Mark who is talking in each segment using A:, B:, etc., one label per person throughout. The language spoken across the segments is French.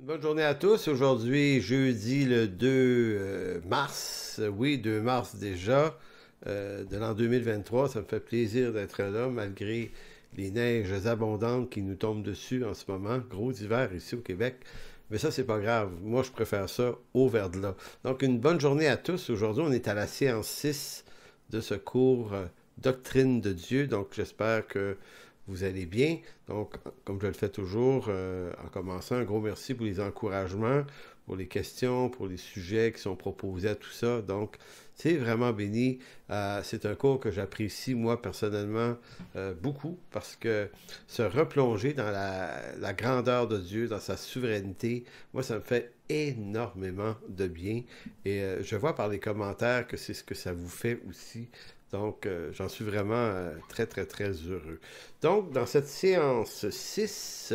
A: Bonne journée à tous. Aujourd'hui, jeudi le 2 euh, mars, oui, 2 mars déjà, euh, de l'an 2023. Ça me fait plaisir d'être là malgré les neiges abondantes qui nous tombent dessus en ce moment. Gros hiver ici au Québec. Mais ça, c'est pas grave. Moi, je préfère ça au vert de là. Donc, une bonne journée à tous. Aujourd'hui, on est à la séance 6 de ce cours euh, Doctrine de Dieu. Donc, j'espère que vous allez bien. Donc, comme je le fais toujours, euh, en commençant, un gros merci pour les encouragements, pour les questions, pour les sujets qui sont proposés à tout ça. Donc, c'est vraiment béni. Euh, c'est un cours que j'apprécie, moi, personnellement, euh, beaucoup, parce que se replonger dans la, la, grandeur de Dieu, dans sa souveraineté, moi, ça me fait énormément de bien. Et je vois par les commentaires que c'est ce que ça vous fait aussi. Donc, euh, j'en suis vraiment euh, très, très, très heureux. Donc, dans cette séance 6,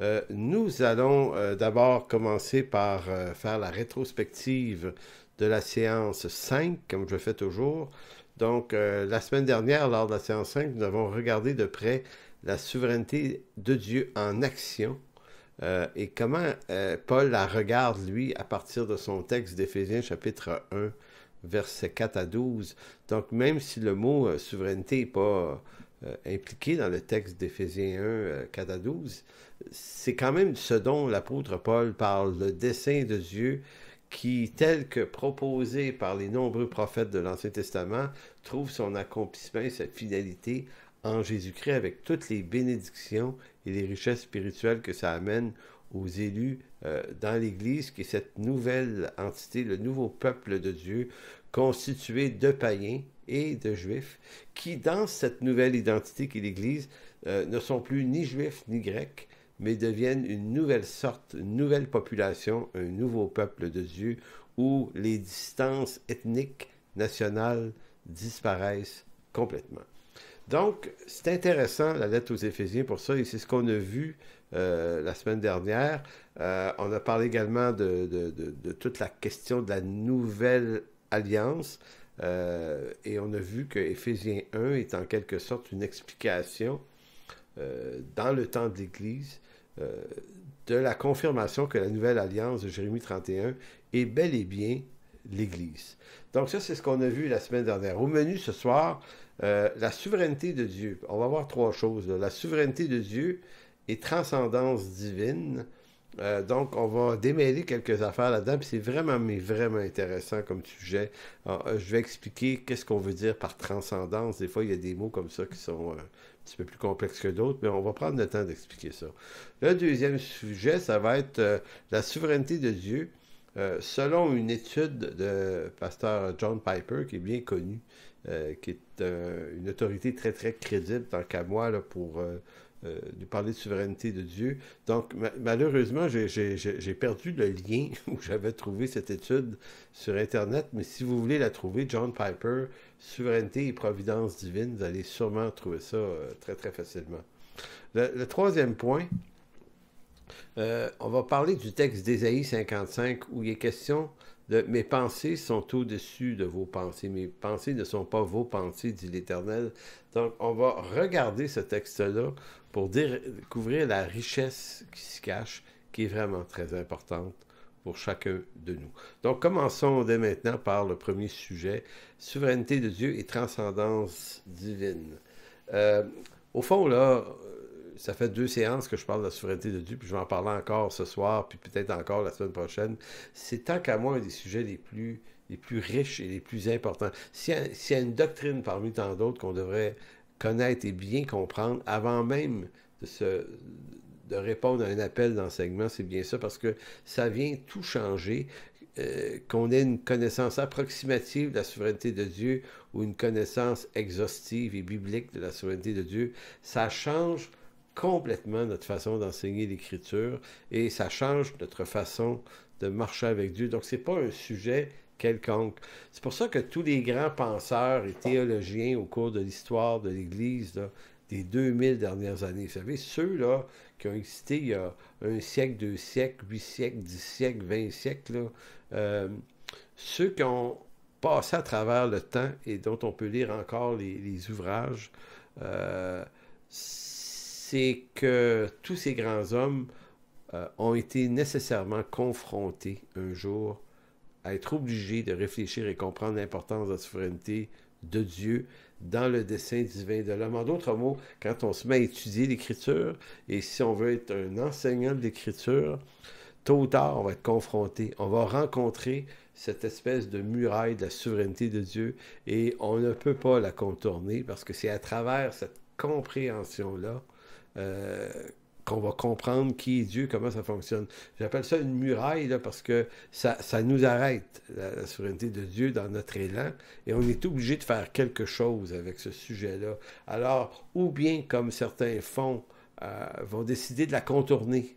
A: euh, nous allons d'abord commencer par faire la rétrospective de la séance 5, comme je fais toujours. Donc, la semaine dernière, lors de la séance 5, nous avons regardé de près la souveraineté de Dieu en action. et comment Paul la regarde, lui, à partir de son texte d'Éphésiens chapitre 1, Verset 4 à 12. Donc, même si le mot euh, souveraineté n'est pas euh, impliqué dans le texte d'Éphésiens 1, 4 euh, à 12, c'est quand même ce dont l'apôtre Paul parle, le dessein de Dieu qui, tel que proposé par les nombreux prophètes de l'Ancien Testament, trouve son accomplissement et sa fidélité en Jésus-Christ avec toutes les bénédictions et les richesses spirituelles que ça amène aux élus euh, dans l'Église, qui est cette nouvelle entité, le nouveau peuple de Dieu, constitué de païens et de juifs, qui, dans cette nouvelle identité qu'est l'Église, euh, ne sont plus ni juifs ni grecs, mais deviennent une nouvelle sorte, une nouvelle population, un nouveau peuple de Dieu, où les distances ethniques, nationales disparaissent complètement. Donc, c'est intéressant la lettre aux Éphésiens pour ça, et c'est ce qu'on a vu euh, la semaine dernière. Euh, on a parlé également de, toute la question de la nouvelle alliance, euh, et on a vu que Éphésiens 1 est en quelque sorte une explication dans le temps de l'Église de la confirmation que la nouvelle alliance de Jérémie 31 est bel et bien l'Église. Donc ça, c'est ce qu'on a vu la semaine dernière. Au menu ce soir, euh, la souveraineté de Dieu, on va voir trois choses. La souveraineté de Dieu et transcendance divine. Euh, donc, on va démêler quelques affaires là-dedans. C'est vraiment, mais vraiment intéressant comme sujet. Euh, je vais expliquer qu'est-ce qu'on veut dire par transcendance. Des fois, il y a des mots comme ça qui sont un petit peu plus complexes que d'autres, mais on va prendre le temps d'expliquer ça. Le deuxième sujet, ça va être la souveraineté de Dieu. selon une étude de pasteur John Piper, qui est bien connu, euh, qui est euh, une autorité très, très crédible, tant qu'à moi, pour euh, nous parler de souveraineté de Dieu. Donc, malheureusement, j'ai perdu le lien où j'avais trouvé cette étude sur Internet, mais si vous voulez la trouver, John Piper, Souveraineté et Providence divine, vous allez sûrement trouver ça très, très facilement. Le, le troisième point, on va parler du texte d'Ésaïe 55 où il est question mes pensées sont au-dessus de vos pensées. Mes pensées ne sont pas vos pensées, dit l'Éternel. Donc, on va regarder ce texte-là pour découvrir la richesse qui se cache, qui est vraiment très importante pour chacun de nous. Donc, commençons dès maintenant par le premier sujet, souveraineté de Dieu et transcendance divine. Euh, au fond, là, ça fait deux séances que je parle de la souveraineté de Dieu, puis je vais en parler encore ce soir, puis peut-être encore la semaine prochaine. C'est tant qu'à moi un des sujets les plus, les plus riches et les plus importants. S'il y, a une doctrine parmi tant d'autres qu'on devrait connaître et bien comprendre avant même de, répondre à un appel d'enseignement, c'est bien ça, parce que ça vient tout changer. Euh, qu'on ait une connaissance approximative de la souveraineté de Dieu ou une connaissance exhaustive et biblique de la souveraineté de Dieu, ça change complètement notre façon d'enseigner l'Écriture et ça change notre façon de marcher avec Dieu. Donc, ce n'est pas un sujet quelconque. C'est pour ça que tous les grands penseurs et théologiens au cours de l'histoire de l'Église, des 2000 dernières années, vous savez, ceux-là qui ont existé il y a un siècle, deux siècles, huit siècles, dix siècles, vingt siècles, euh, ceux qui ont passé à travers le temps et dont on peut lire encore les, ouvrages, euh, c'est que tous ces grands hommes euh, ont été nécessairement confrontés un jour à être obligés de réfléchir et comprendre l'importance de la souveraineté de Dieu dans le dessein divin de l'homme. En d'autres mots, quand on se met à étudier l'Écriture, et si on veut être un enseignant de l'Écriture, tôt ou tard, on va être confronté, on va rencontrer cette espèce de muraille de la souveraineté de Dieu, et on ne peut pas la contourner parce que c'est à travers cette compréhension-là euh, qu'on va comprendre qui est Dieu, comment ça fonctionne. J'appelle ça une muraille parce que ça, nous arrête, la, souveraineté de Dieu, dans notre élan, et on est obligé de faire quelque chose avec ce sujet-là. Alors, ou bien, comme certains font, euh, vont décider de la contourner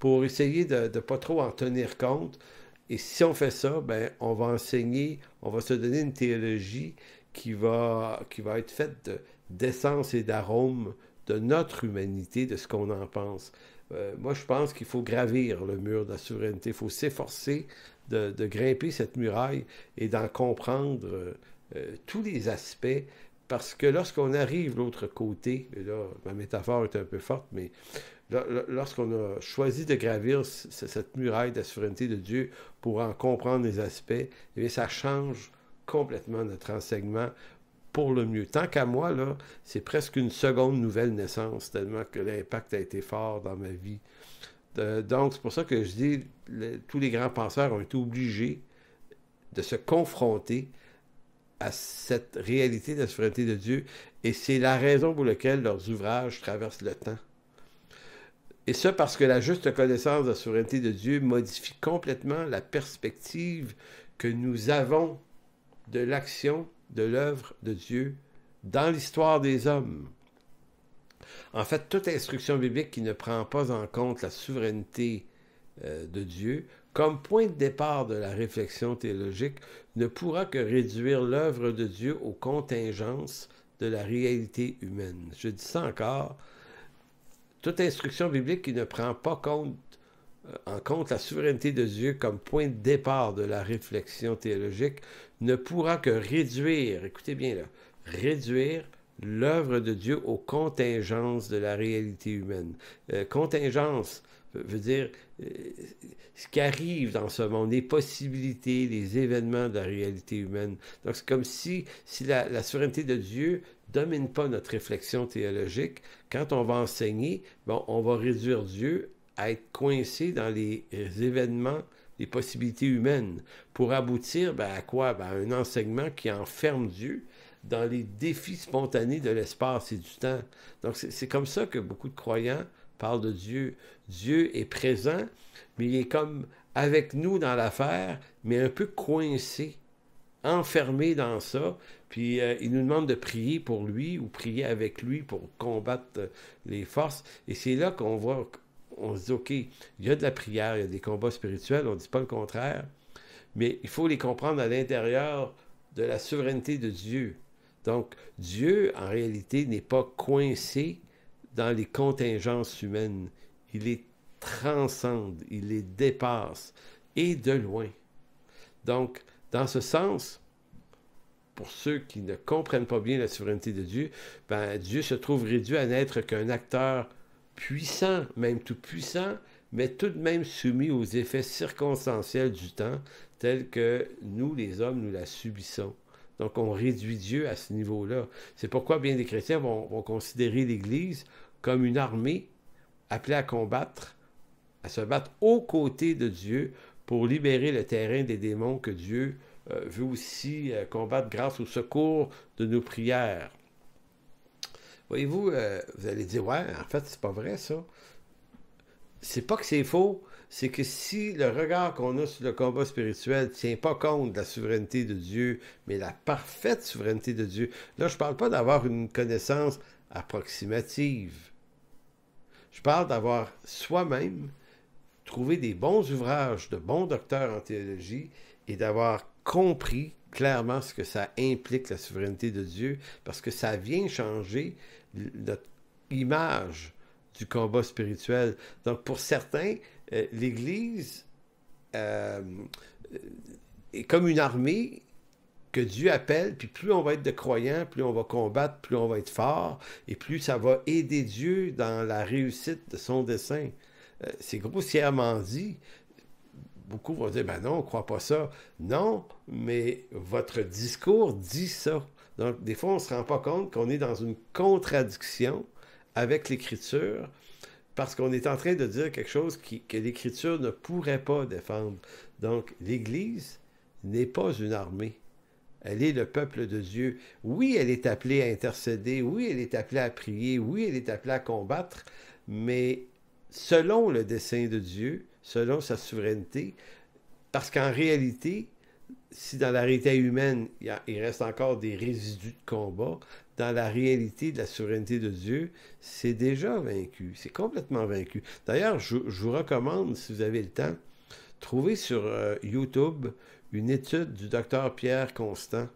A: pour essayer de ne pas trop en tenir compte. Et si on fait ça, ben, on va enseigner, on va se donner une théologie qui va, qui va être faite d'essence et d'arôme de notre humanité, de ce qu'on en pense. Euh, moi, je pense qu'il faut gravir le mur de la souveraineté. Il faut s'efforcer de, grimper cette muraille et d'en comprendre euh, euh, tous les aspects. Parce que lorsqu'on arrive l'autre côté, et là, ma métaphore est un peu forte, mais lorsqu'on a choisi de gravir cette muraille de la souveraineté de Dieu pour en comprendre les aspects, eh ça change complètement notre enseignement pour le mieux. Tant qu'à moi, là, c'est presque une seconde nouvelle naissance, tellement que l'impact a été fort dans ma vie. Euh, donc, c'est pour ça que je dis, tous les grands penseurs ont été obligés de se confronter à cette réalité de la souveraineté de Dieu, et c'est la raison pour laquelle leurs ouvrages traversent le temps. Et ce, parce que la juste connaissance de la souveraineté de Dieu modifie complètement la perspective que nous avons de l'action de l'œuvre de Dieu dans l'histoire des hommes. En fait, toute instruction biblique qui ne prend pas en compte la souveraineté euh, de Dieu comme point de départ de la réflexion théologique ne pourra que réduire l'œuvre de Dieu aux contingences de la réalité humaine. Je dis ça encore. Toute instruction biblique qui ne prend pas euh, en compte la souveraineté de Dieu comme point de départ de la réflexion théologique ne pourra que réduire, écoutez bien là, réduire l'œuvre de Dieu aux contingences de la réalité humaine. Contingences, euh, contingence veut dire euh, ce qui arrive dans ce monde, les possibilités, les événements de la réalité humaine. Donc c'est comme si, si la, souveraineté de Dieu domine pas notre réflexion théologique, quand on va enseigner, bon, on va réduire Dieu à être coincé dans les euh, événements possibilités humaines pour aboutir ben, à quoi? Ben, un enseignement qui enferme Dieu dans les défis spontanés de l'espace et du temps. Donc c'est comme ça que beaucoup de croyants parlent de Dieu. Dieu est présent, mais il est comme avec nous dans l'affaire, mais un peu coincé, enfermé dans ça. Puis euh, il nous demande de prier pour lui ou prier avec lui pour combattre les forces. Et c'est là qu'on voit on se dit, OK, il y a de la prière, il y a des combats spirituels, on ne dit pas le contraire, mais il faut les comprendre à l'intérieur de la souveraineté de Dieu. Donc, Dieu, en réalité, n'est pas coincé dans les contingences humaines. Il les transcende, il les dépasse, et de loin. Donc, dans ce sens, pour ceux qui ne comprennent pas bien la souveraineté de Dieu, ben, Dieu se trouve réduit à n'être qu'un acteur puissant, même tout puissant, mais tout de même soumis aux effets circonstanciels du temps, tels que nous, les hommes, nous la subissons. Donc, on réduit Dieu à ce niveau-là. C'est pourquoi bien des chrétiens vont, considérer l'Église comme une armée appelée à combattre, à se battre aux côtés de Dieu pour libérer le terrain des démons que Dieu euh, veut aussi euh, combattre grâce au secours de nos prières. Voyez-vous, euh, vous allez dire, ouais, en fait, c'est pas vrai ça. C'est pas que c'est faux, c'est que si le regard qu'on a sur le combat spirituel ne tient pas compte de la souveraineté de Dieu, mais la parfaite souveraineté de Dieu, là, je ne parle pas d'avoir une connaissance approximative. Je parle d'avoir soi-même trouvé des bons ouvrages de bons docteurs en théologie et d'avoir compris clairement ce que ça implique la souveraineté de Dieu, parce que ça vient changer notre image du combat spirituel. Donc pour certains, euh, l'Église euh, est comme une armée que Dieu appelle, puis plus on va être de croyants, plus on va combattre, plus on va être fort, et plus ça va aider Dieu dans la réussite de son dessein. Euh, c'est grossièrement dit. Beaucoup vont dire, ben non, on ne croit pas ça. Non, mais votre discours dit ça. Donc, des fois, on ne se rend pas compte qu'on est dans une contradiction avec l'Écriture parce qu'on est en train de dire quelque chose qui, que l'Écriture ne pourrait pas défendre. Donc, l'Église n'est pas une armée. Elle est le peuple de Dieu. Oui, elle est appelée à intercéder, oui, elle est appelée à prier, oui, elle est appelée à combattre, mais selon le dessein de Dieu, selon sa souveraineté, parce qu'en réalité, si dans la réalité humaine, il, reste encore des résidus de combat, dans la réalité de la souveraineté de Dieu, c'est déjà vaincu, c'est complètement vaincu. D'ailleurs, je, vous recommande, si vous avez le temps, trouver sur euh, YouTube une étude du docteur Pierre Constant,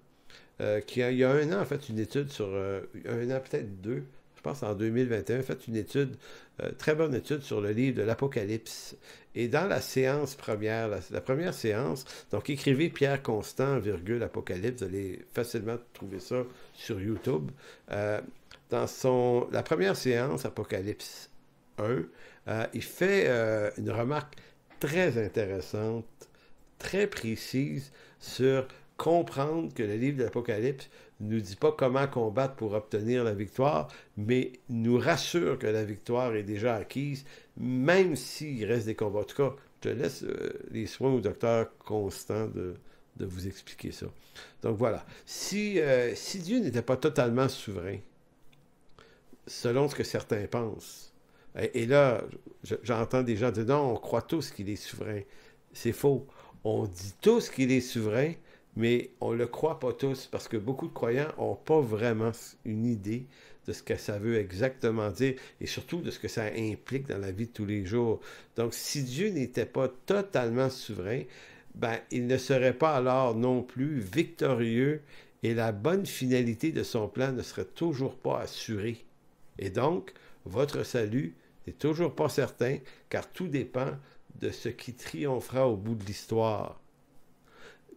A: euh, qui a, il y a un an en fait une étude sur, euh, un an peut-être deux, je pense en 2021, a fait une étude euh, très bonne étude sur le livre de l'Apocalypse. Et dans la séance première, la, première séance, donc écrivez Pierre Constant, virgule, Apocalypse, vous allez facilement trouver ça sur YouTube. Euh, dans son, la première séance, Apocalypse 1, euh, il fait une remarque très intéressante, très précise sur comprendre que le livre de l'Apocalypse ne nous dit pas comment combattre pour obtenir la victoire, mais nous rassure que la victoire est déjà acquise, même s'il reste des combats. En tout cas, je laisse euh, les soins au docteur Constant de, vous expliquer ça. Donc voilà. Si, euh, si Dieu n'était pas totalement souverain, selon ce que certains pensent, et, là, j'entends des gens dire non, on croit tous qu'il est souverain. C'est faux. On dit tous qu'il est souverain, mais on ne le croit pas tous parce que beaucoup de croyants n'ont pas vraiment une idée de ce que ça veut exactement dire et surtout de ce que ça implique dans la vie de tous les jours. Donc, si Dieu n'était pas totalement souverain, ben, il ne serait pas alors non plus victorieux et la bonne finalité de son plan ne serait toujours pas assurée. Et donc, votre salut n'est toujours pas certain car tout dépend de ce qui triomphera au bout de l'histoire.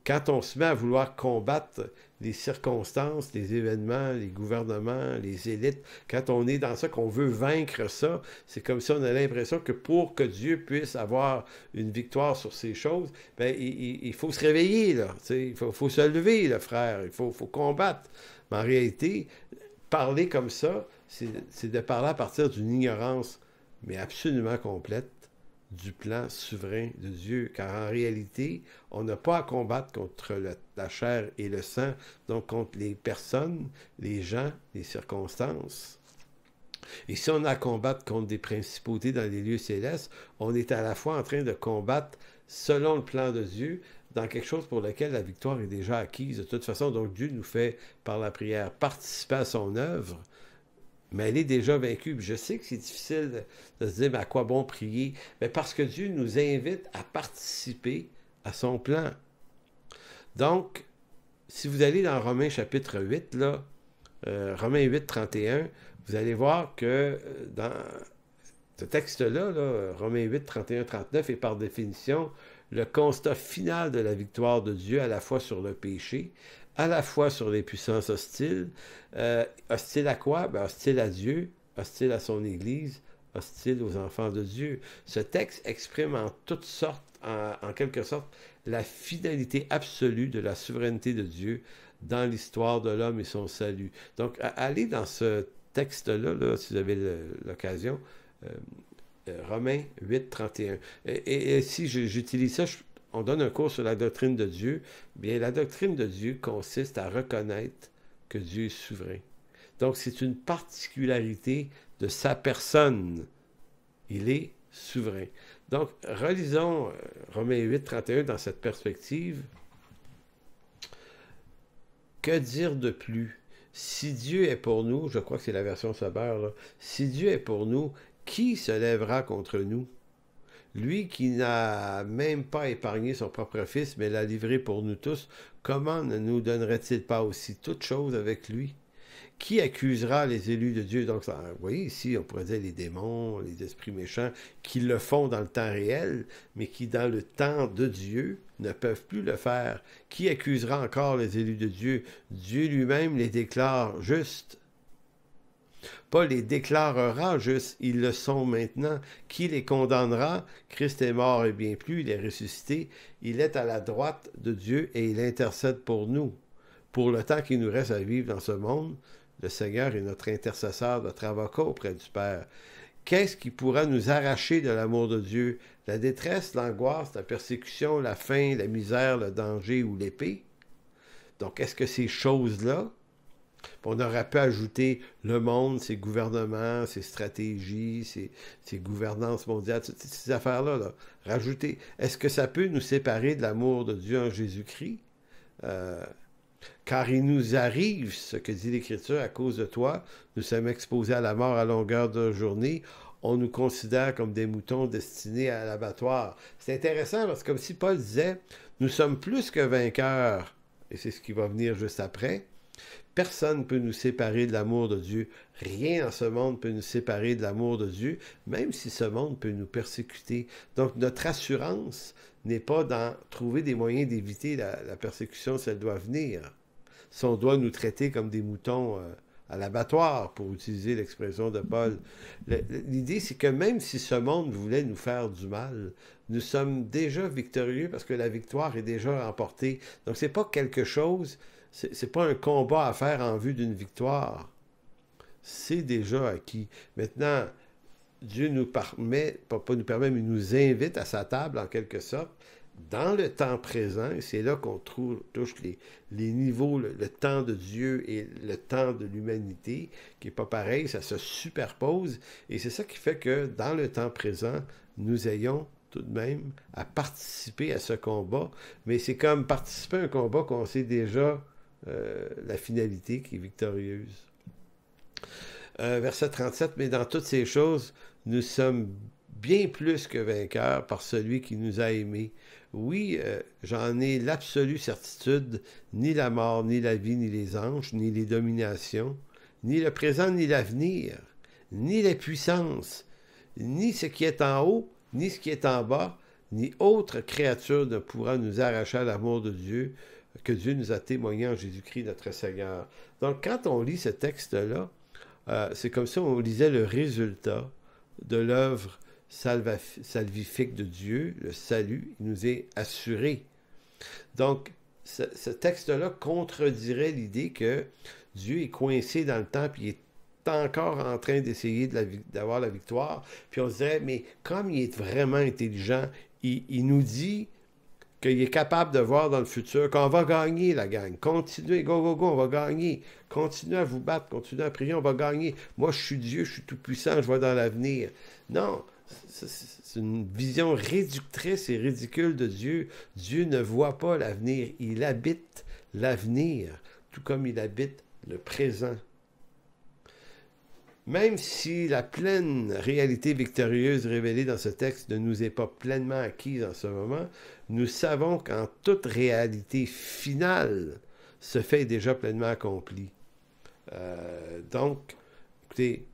A: Quand on se met à vouloir combattre les circonstances, les événements, les gouvernements, les élites, quand on est dans ça, qu'on veut vaincre ça, c'est comme si on a l'impression que pour que Dieu puisse avoir une victoire sur ces choses, ben, il, faut se réveiller, là, il faut, se lever, le frère, il faut, faut combattre. Mais en réalité, parler comme ça, c'est de parler à partir d'une ignorance, mais absolument complète, du plan souverain de Dieu, car en réalité, on n'a pas à combattre contre la chair et le sang, donc contre les personnes, les gens, les circonstances. Et si on a à combattre contre des principautés dans les lieux célestes, on est à la fois en train de combattre selon le plan de Dieu, dans quelque chose pour lequel la victoire est déjà acquise. De toute façon, donc Dieu nous fait, par la prière, participer à son œuvre, mais elle est déjà vaincue. Je sais que c'est difficile de, se dire, à quoi bon prier? Mais parce que Dieu nous invite à participer à son plan. Donc, si vous allez dans Romains chapitre 8, là, euh, Romains 8, 31, vous allez voir que euh, dans ce texte-là, là, Romains 8, 31, 39, est par définition le constat final de la victoire de Dieu à la fois sur le péché, à la fois sur les puissances hostiles. Euh, hostiles à quoi? Ben, hostiles à Dieu, hostiles à son Église, hostiles aux enfants de Dieu. Ce texte exprime en toutes sortes, en, quelque sorte, la fidélité absolue de la souveraineté de Dieu dans l'histoire de l'homme et son salut. Donc, allez dans ce texte-là, là, si vous avez l'occasion. Euh, euh, Romains 8, 31. Et, si j'utilise ça, je, on donne un cours sur la doctrine de Dieu, bien la doctrine de Dieu consiste à reconnaître que Dieu est souverain. Donc c'est une particularité de sa personne. Il est souverain. Donc relisons euh, Romains 8, 31 dans cette perspective. Que dire de plus Si Dieu est pour nous, je crois que c'est la version sauveur si Dieu est pour nous, qui se lèvera contre nous lui qui n'a même pas épargné son propre fils, mais l'a livré pour nous tous, comment ne nous donnerait-il pas aussi toute chose avec lui? Qui accusera les élus de Dieu? Donc, vous voyez, ici, on pourrait dire les démons, les esprits méchants, qui le font dans le temps réel, mais qui, dans le temps de Dieu, ne peuvent plus le faire. Qui accusera encore les élus de Dieu? Dieu lui-même les déclare justes. Paul les déclarera juste, ils le sont maintenant. Qui les condamnera Christ est mort et bien plus, il est ressuscité, il est à la droite de Dieu et il intercède pour nous. Pour le temps qui nous reste à vivre dans ce monde, le Seigneur est notre intercesseur, notre avocat auprès du Père. Qu'est-ce qui pourra nous arracher de l'amour de Dieu La détresse, l'angoisse, la persécution, la faim, la misère, le danger ou l'épée Donc, est-ce que ces choses-là on aurait pu ajouter le monde, ses gouvernements, ses stratégies, ses, gouvernances mondiales, toutes ces affaires-là. Rajouter, est-ce que ça peut nous séparer de l'amour de Dieu en Jésus-Christ? Euh, car il nous arrive, ce que dit l'Écriture, à cause de toi, nous sommes exposés à la mort à longueur de journée. On nous considère comme des moutons destinés à l'abattoir. C'est intéressant parce que comme si Paul disait, nous sommes plus que vainqueurs, et c'est ce qui va venir juste après, Personne ne peut nous séparer de l'amour de Dieu. Rien en ce monde peut nous séparer de l'amour de Dieu, même si ce monde peut nous persécuter. Donc notre assurance n'est pas d'en trouver des moyens d'éviter la, persécution si elle doit venir. Si on doit nous traiter comme des moutons euh, à l'abattoir, pour utiliser l'expression de Paul, l'idée c'est que même si ce monde voulait nous faire du mal, nous sommes déjà victorieux parce que la victoire est déjà remportée. Donc n'est pas quelque chose ce n'est pas un combat à faire en vue d'une victoire. C'est déjà acquis. Maintenant, Dieu nous permet, pas, nous permet, mais nous invite à sa table en quelque sorte, dans le temps présent, c'est là qu'on touche les, les niveaux, le, le, temps de Dieu et le temps de l'humanité, qui n'est pas pareil, ça se superpose, et c'est ça qui fait que dans le temps présent, nous ayons tout de même à participer à ce combat, mais c'est comme participer à un combat qu'on sait déjà euh, la finalité qui est victorieuse. Euh, verset 37, mais dans toutes ces choses, nous sommes bien plus que vainqueurs par celui qui nous a aimés. Oui, euh, j'en ai l'absolue certitude, ni la mort, ni la vie, ni les anges, ni les dominations, ni le présent, ni l'avenir, ni les puissances, ni ce qui est en haut, ni ce qui est en bas, ni autre créature ne pourra nous arracher à l'amour de Dieu, que Dieu nous a témoigné en Jésus-Christ notre Seigneur. Donc quand on lit ce texte-là, euh, c'est comme si on lisait le résultat de l'œuvre salvifique de Dieu, le salut, il nous est assuré. Donc ce, texte-là contredirait l'idée que Dieu est coincé dans le temps, puis il est encore en train d'essayer d'avoir la, victoire. Puis on se dirait, mais comme il est vraiment intelligent, il nous dit qu'il est capable de voir dans le futur qu'on va gagner, la gang. Continuez, go, go, go, on va gagner. Continuez à vous battre, continuez à prier, on va gagner. Moi, je suis Dieu, je suis tout-puissant, je vois dans l'avenir. Non, c'est une vision réductrice et ridicule de Dieu. Dieu ne voit pas l'avenir, il habite l'avenir, tout comme il habite le présent. Même si la pleine réalité victorieuse révélée dans ce texte ne nous est pas pleinement acquise en ce moment, nous savons qu'en toute réalité finale, ce fait est déjà pleinement accompli. Euh, donc, écoutez,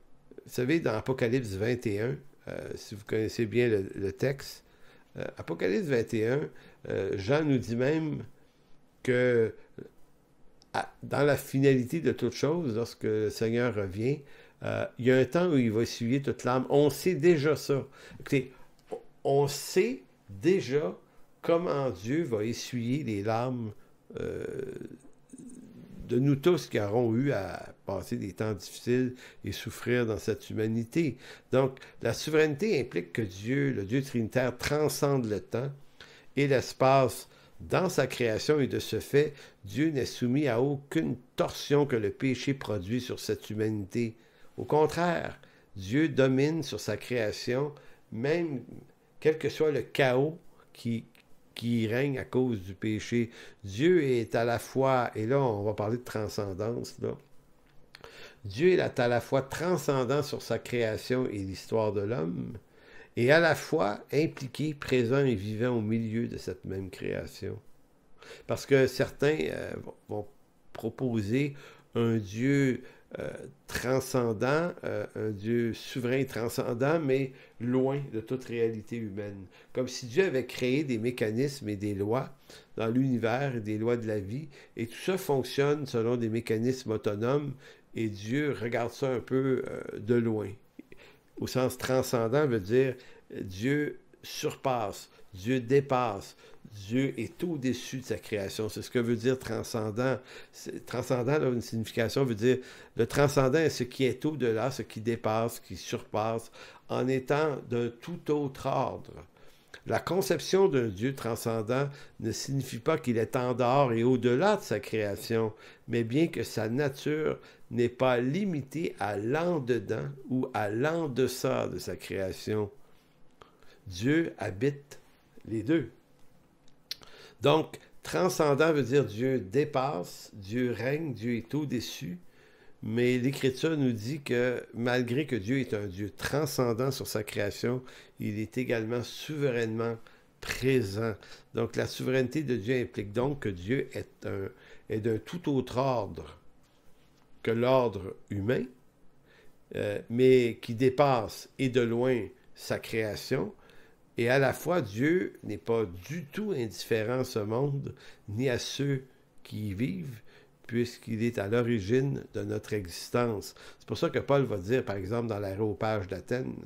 A: vous savez, dans Apocalypse 21, euh, si vous connaissez bien le, texte, euh, Apocalypse 21, Jean nous dit même que dans la finalité de toute chose, lorsque le Seigneur revient, euh, il y a un temps où il va essuyer toute l'âme. On sait déjà ça. Écoutez, on sait déjà comment Dieu va essuyer les larmes euh, de nous tous qui aurons eu à passer des temps difficiles et souffrir dans cette humanité. Donc, la souveraineté implique que Dieu, le Dieu trinitaire, transcende le temps et l'espace dans sa création et de ce fait, Dieu n'est soumis à aucune torsion que le péché produit sur cette humanité. Au contraire, Dieu domine sur sa création, même quel que soit le chaos qui, règne à cause du péché. Dieu est à la fois, et là on va parler de transcendance, Dieu est à la fois transcendant sur sa création et l'histoire de l'homme, et à la fois impliqué, présent et vivant au milieu de cette même création. Parce que certains euh, vont proposer un Dieu euh, transcendant, euh, un Dieu souverain et transcendant, mais loin de toute réalité humaine. Comme si Dieu avait créé des mécanismes et des lois dans l'univers et des lois de la vie, et tout ça fonctionne selon des mécanismes autonomes, et Dieu regarde ça un peu euh, de loin. Au sens transcendant veut dire Dieu surpasse, Dieu dépasse, Dieu est au-dessus de sa création. C'est ce que veut dire transcendant. Transcendant, a une signification veut dire le transcendant est ce qui est au-delà, ce qui dépasse, ce qui surpasse, en étant d'un tout autre ordre. La conception d'un Dieu transcendant ne signifie pas qu'il est en dehors et au-delà de sa création, mais bien que sa nature n'est pas limitée à l'en-dedans ou à l'en-deçà de sa création. Dieu habite les deux. Donc, transcendant veut dire Dieu dépasse, Dieu règne, Dieu est au-dessus. Mais l'Écriture nous dit que malgré que Dieu est un Dieu transcendant sur sa création, il est également souverainement présent. Donc la souveraineté de Dieu implique donc que Dieu est, d'un tout autre ordre que l'ordre humain, euh, mais qui dépasse et de loin sa création, et à la fois, Dieu n'est pas du tout indifférent à ce monde, ni à ceux qui y vivent, puisqu'il est à l'origine de notre existence. C'est pour ça que Paul va dire, par exemple, dans l'aéropage d'Athènes,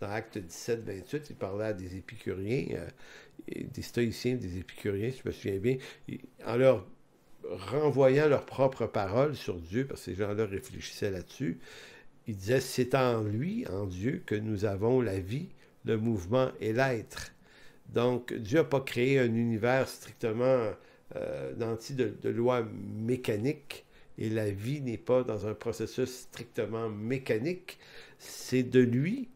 A: dans Acte 17, 28, il parlait à des épicuriens, euh, des stoïciens, des épicuriens, si je me souviens bien, en leur renvoyant leurs propres paroles sur Dieu, parce que ces gens-là réfléchissaient là-dessus, il disait, c'est en lui, en Dieu, que nous avons la vie, le mouvement et l'être. Donc, Dieu n'a pas créé un univers strictement euh, d'anti de, lois loi mécanique et la vie n'est pas dans un processus strictement mécanique. C'est de lui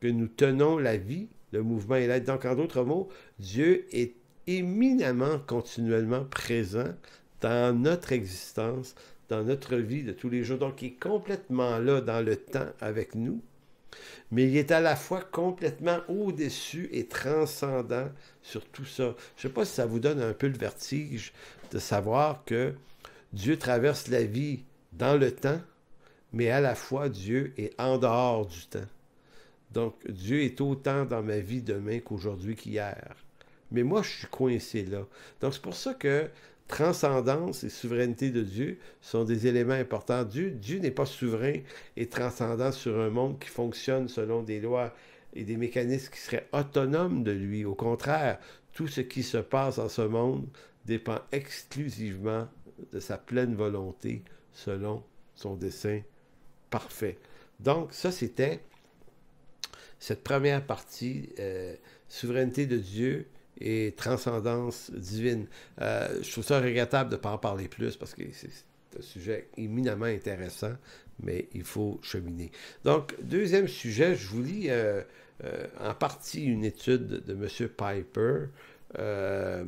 A: que nous tenons la vie, le mouvement et l'être. Donc, en d'autres mots, Dieu est éminemment continuellement présent dans notre existence, dans notre vie de tous les jours. Donc, il est complètement là dans le temps avec nous mais il est à la fois complètement au-dessus et transcendant sur tout ça. Je ne sais pas si ça vous donne un peu le vertige de savoir que Dieu traverse la vie dans le temps, mais à la fois Dieu est en dehors du temps. Donc Dieu est autant dans ma vie demain qu'aujourd'hui qu'hier. Mais moi, je suis coincé là. Donc c'est pour ça que transcendance et souveraineté de Dieu sont des éléments importants. Dieu, Dieu n'est pas souverain et transcendant sur un monde qui fonctionne selon des lois et des mécanismes qui seraient autonomes de lui. Au contraire, tout ce qui se passe en ce monde dépend exclusivement de sa pleine volonté selon son dessein parfait. Donc ça, c'était cette première partie, euh, souveraineté de Dieu, et transcendance divine. Euh, je trouve ça regrettable de ne pas en parler plus parce que c'est un sujet éminemment intéressant, mais il faut cheminer. Donc, deuxième sujet, je vous lis euh, euh, en partie une étude de M. Piper euh,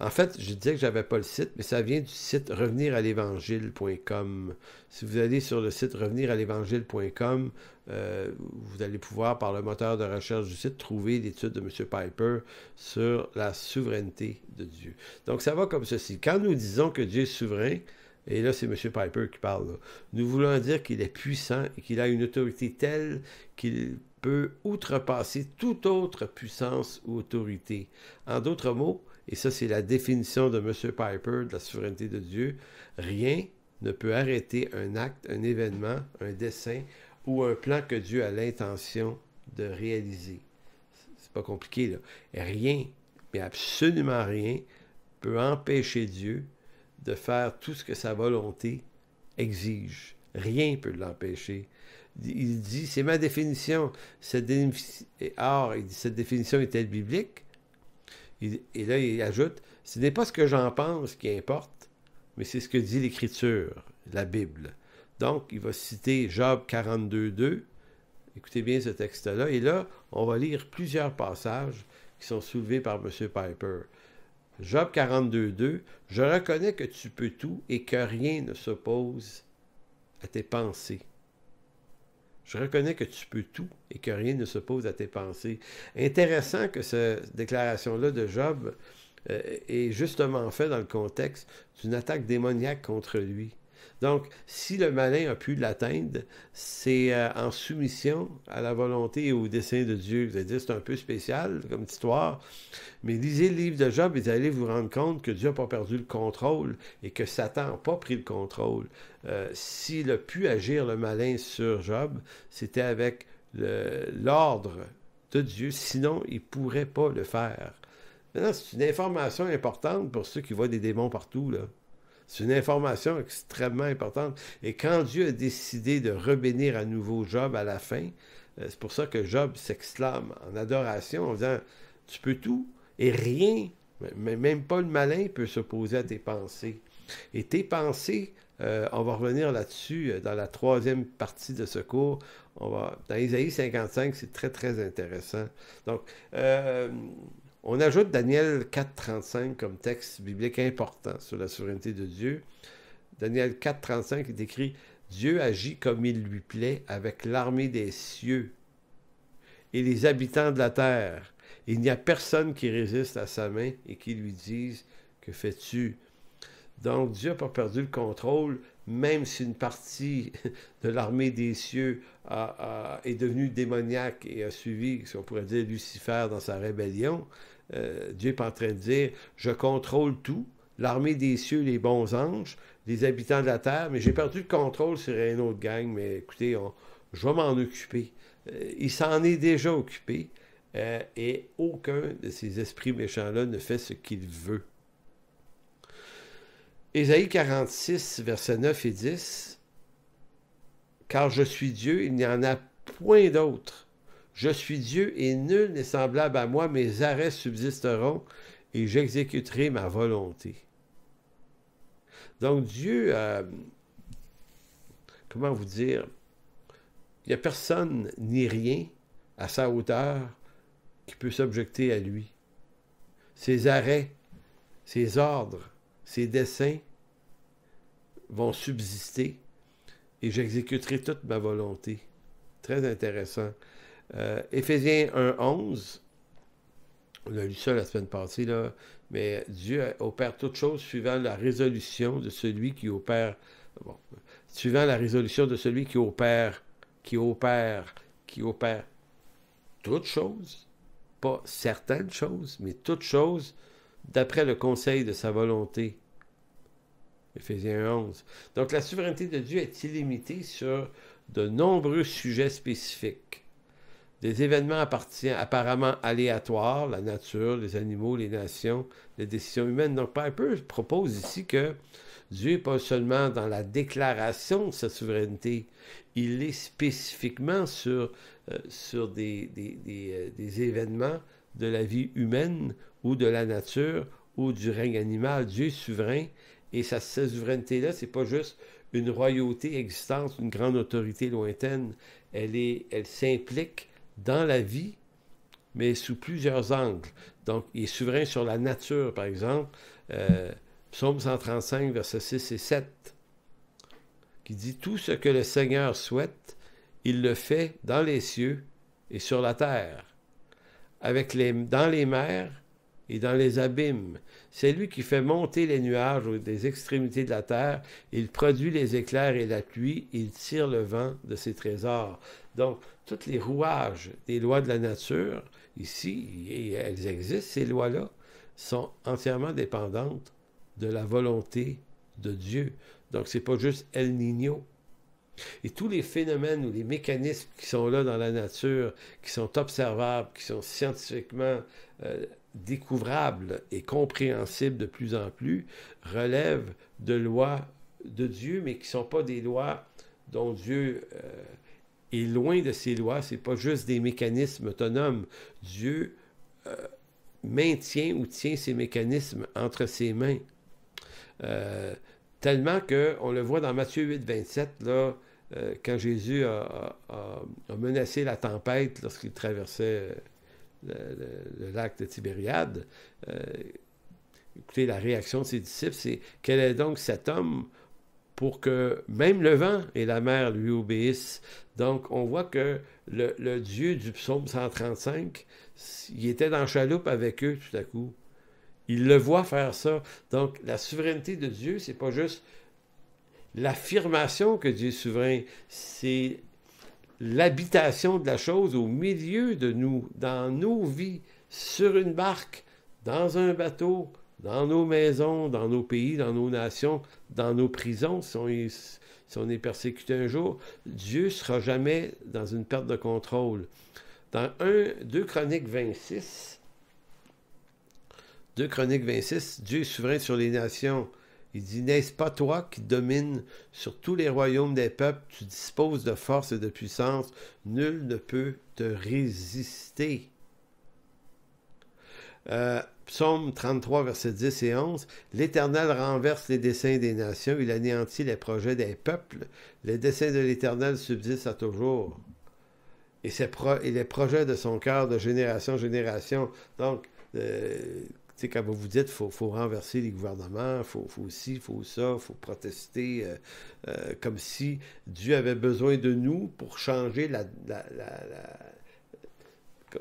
A: en fait, je disais que j'avais pas le site, mais ça vient du site revenir à l'évangile.com. Si vous allez sur le site revenir à l'évangile.com, euh, vous allez pouvoir, par le moteur de recherche du site, trouver l'étude de M. Piper sur la souveraineté de Dieu. Donc, ça va comme ceci. Quand nous disons que Dieu est souverain, et là, c'est M. Piper qui parle. Nous voulons dire qu'il est puissant et qu'il a une autorité telle qu'il peut outrepasser toute autre puissance ou autorité. En d'autres mots, et ça c'est la définition de M. Piper de la souveraineté de Dieu, rien ne peut arrêter un acte, un événement, un dessein ou un plan que Dieu a l'intention de réaliser. C'est pas compliqué là. Rien, mais absolument rien, peut empêcher Dieu de faire tout ce que sa volonté exige. Rien ne peut l'empêcher il dit, c'est ma définition. Cette, Or, il dit, cette définition est-elle biblique? et là, il ajoute, ce n'est pas ce que j'en pense qui importe, mais c'est ce que dit l'Écriture, la Bible. Donc, il va citer Job 42.2. Écoutez bien ce texte-là. Et là, on va lire plusieurs passages qui sont soulevés par M. Piper. Job 42.2. Je reconnais que tu peux tout et que rien ne s'oppose à tes pensées. Je reconnais que tu peux tout et que rien ne s'oppose à tes pensées. Intéressant que cette déclaration-là de Job euh, est justement fait dans le contexte d'une attaque démoniaque contre lui. Donc, si le malin a pu l'atteindre, c'est euh, en soumission à la volonté et au dessein de Dieu. cest c'est un peu spécial comme histoire, mais lisez le livre de Job et vous allez vous rendre compte que Dieu n'a pas perdu le contrôle et que Satan n'a pas pris le contrôle. Euh, s'il a pu agir le malin sur Job, c'était avec l'ordre de Dieu, sinon il ne pourrait pas le faire. Maintenant, c'est une information importante pour ceux qui voient des démons partout. Là. C'est une information extrêmement importante. Et quand Dieu a décidé de rebénir à nouveau Job à la fin, euh, c'est pour ça que Job s'exclame en adoration en disant Tu peux tout et rien, même pas le malin peut s'opposer à tes pensées. Et tes pensées, euh, on va revenir là-dessus euh, dans la troisième partie de ce cours. On va, dans Isaïe 55, c'est très, très intéressant. Donc, euh, on ajoute Daniel 4.35 comme texte biblique important sur la souveraineté de Dieu. Daniel 4.35 est écrit Dieu agit comme il lui plaît avec l'armée des cieux et les habitants de la terre. Il n'y a personne qui résiste à sa main et qui lui dise Que fais-tu Donc Dieu n'a pas perdu le contrôle même si une partie de l'armée des cieux est devenue démoniaque et a suivi, si on pourrait dire, Lucifer dans sa rébellion, euh, Dieu est en train de dire, je contrôle tout, l'armée des cieux, les bons anges, les habitants de la terre, mais j'ai perdu le contrôle sur une autre gang, mais écoutez, je vais m'en occuper. Euh, il s'en est déjà occupé euh, et aucun de ces esprits méchants-là ne fait ce qu'il veut. Ésaïe 46, versets 9 et 10. Car je suis Dieu, il n'y en a point d'autre. Je suis Dieu et nul n'est semblable à moi, mes arrêts subsisteront et j'exécuterai ma volonté. Donc Dieu, euh, comment vous dire, il n'y a personne ni rien à sa hauteur qui peut s'objecter à lui. Ses arrêts, ses ordres, ces desseins vont subsister et j'exécuterai toute ma volonté. Très intéressant. Euh, Éphésiens 1, 11. On a lu ça la semaine passée, là. Mais Dieu opère toutes choses suivant la résolution de celui qui opère. suivant la résolution de celui qui opère, qui opère, qui opère toutes choses, pas certaines choses, mais toutes choses d'après le conseil de sa volonté. Éphésiens 11. Donc la souveraineté de Dieu est illimitée sur de nombreux sujets spécifiques. Des événements apparemment aléatoires, la nature, les animaux, les nations, les décisions humaines. Donc Piper propose ici que Dieu n'est pas seulement dans la déclaration de sa souveraineté, il est spécifiquement sur, euh, sur des, des euh, événements de la vie humaine ou de la nature ou du règne animal. Dieu est souverain et sa, cette souveraineté-là, c'est pas juste une royauté existante, une grande autorité lointaine. Elle est, elle s'implique dans la vie, mais sous plusieurs angles. Donc, il est souverain sur la nature, par exemple. Euh, Psaume 135, versets 6 et 7, qui dit Tout ce que le Seigneur souhaite, il le fait dans les cieux et sur la terre avec les, dans les mers et dans les abîmes. C'est lui qui fait monter les nuages aux des extrémités de la terre. Il produit les éclairs et la pluie. Il tire le vent de ses trésors. Donc, tous les rouages des lois de la nature, ici, et elles existent, ces lois-là, sont entièrement dépendantes de la volonté de Dieu. Donc, c'est pas juste El Niño et tous les phénomènes ou les mécanismes qui sont là dans la nature, qui sont observables, qui sont scientifiquement euh, découvrables et compréhensibles de plus en plus, relèvent de lois de Dieu, mais qui ne sont pas des lois dont Dieu euh, est loin de ses lois. Ce n'est pas juste des mécanismes autonomes. Dieu euh, maintient ou tient ses mécanismes entre ses mains. tellement que, on le voit dans Matthieu 8, 27, là, euh, quand Jésus a, menacé la tempête lorsqu'il traversait euh, le, lac de Tibériade, euh, écoutez, la réaction de ses disciples, c'est quel est donc cet homme pour que même le vent et la mer lui obéissent. Donc, on voit que le, Dieu du psaume 135, il était dans chaloupe avec eux tout à coup. Il le voit faire ça. Donc, la souveraineté de Dieu, c'est pas juste L'affirmation que Dieu est souverain, c'est l'habitation de la chose au milieu de nous, dans nos vies, sur une barque, dans un bateau, dans nos maisons, dans nos pays, dans nos nations, dans nos prisons, si on est, persécuté un jour, Dieu ne sera jamais dans une perte de contrôle. Dans 1, 2 Chroniques 26, 2 Chroniques 26, Dieu est souverain sur les nations. Il dit N'est-ce pas toi qui domines sur tous les royaumes des peuples Tu disposes de force et de puissance. Nul ne peut te résister. Euh, psaume 33, versets 10 et 11. L'Éternel renverse les desseins des nations, il anéantit les projets des peuples. Les desseins de l'Éternel subsistent à toujours. Et, les projets de son cœur de génération en génération. Donc, euh, sais, quand vous dites faut, faut renverser les gouvernements, faut, faut ci, faut ça, faut protester, euh, euh, comme si Dieu avait besoin de nous pour changer la,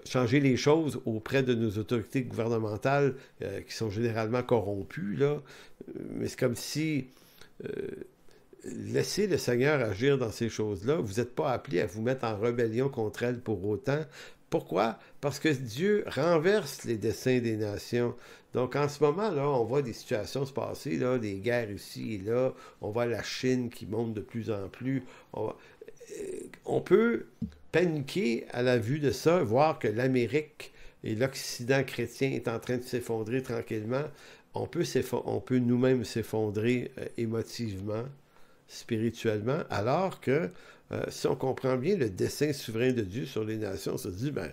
A: changer les choses auprès de nos autorités gouvernementales euh, qui sont généralement corrompues, là. Mais c'est comme si laisser le Seigneur agir dans ces choses-là. Vous n'êtes pas appelé à vous mettre en rébellion contre elles pour autant, pourquoi? Parce que Dieu renverse les desseins des nations. Donc en ce moment, là, on voit des situations se passer, des guerres ici et là, on voit la Chine qui monte de plus en plus. Euh, on, peut paniquer à la vue de ça, voir que l'Amérique et l'Occident chrétien est en train de s'effondrer tranquillement. On peut, peut nous-mêmes s'effondrer euh, émotivement, spirituellement, alors que euh, si on comprend bien le dessein souverain de Dieu sur les nations, on se dit, ben,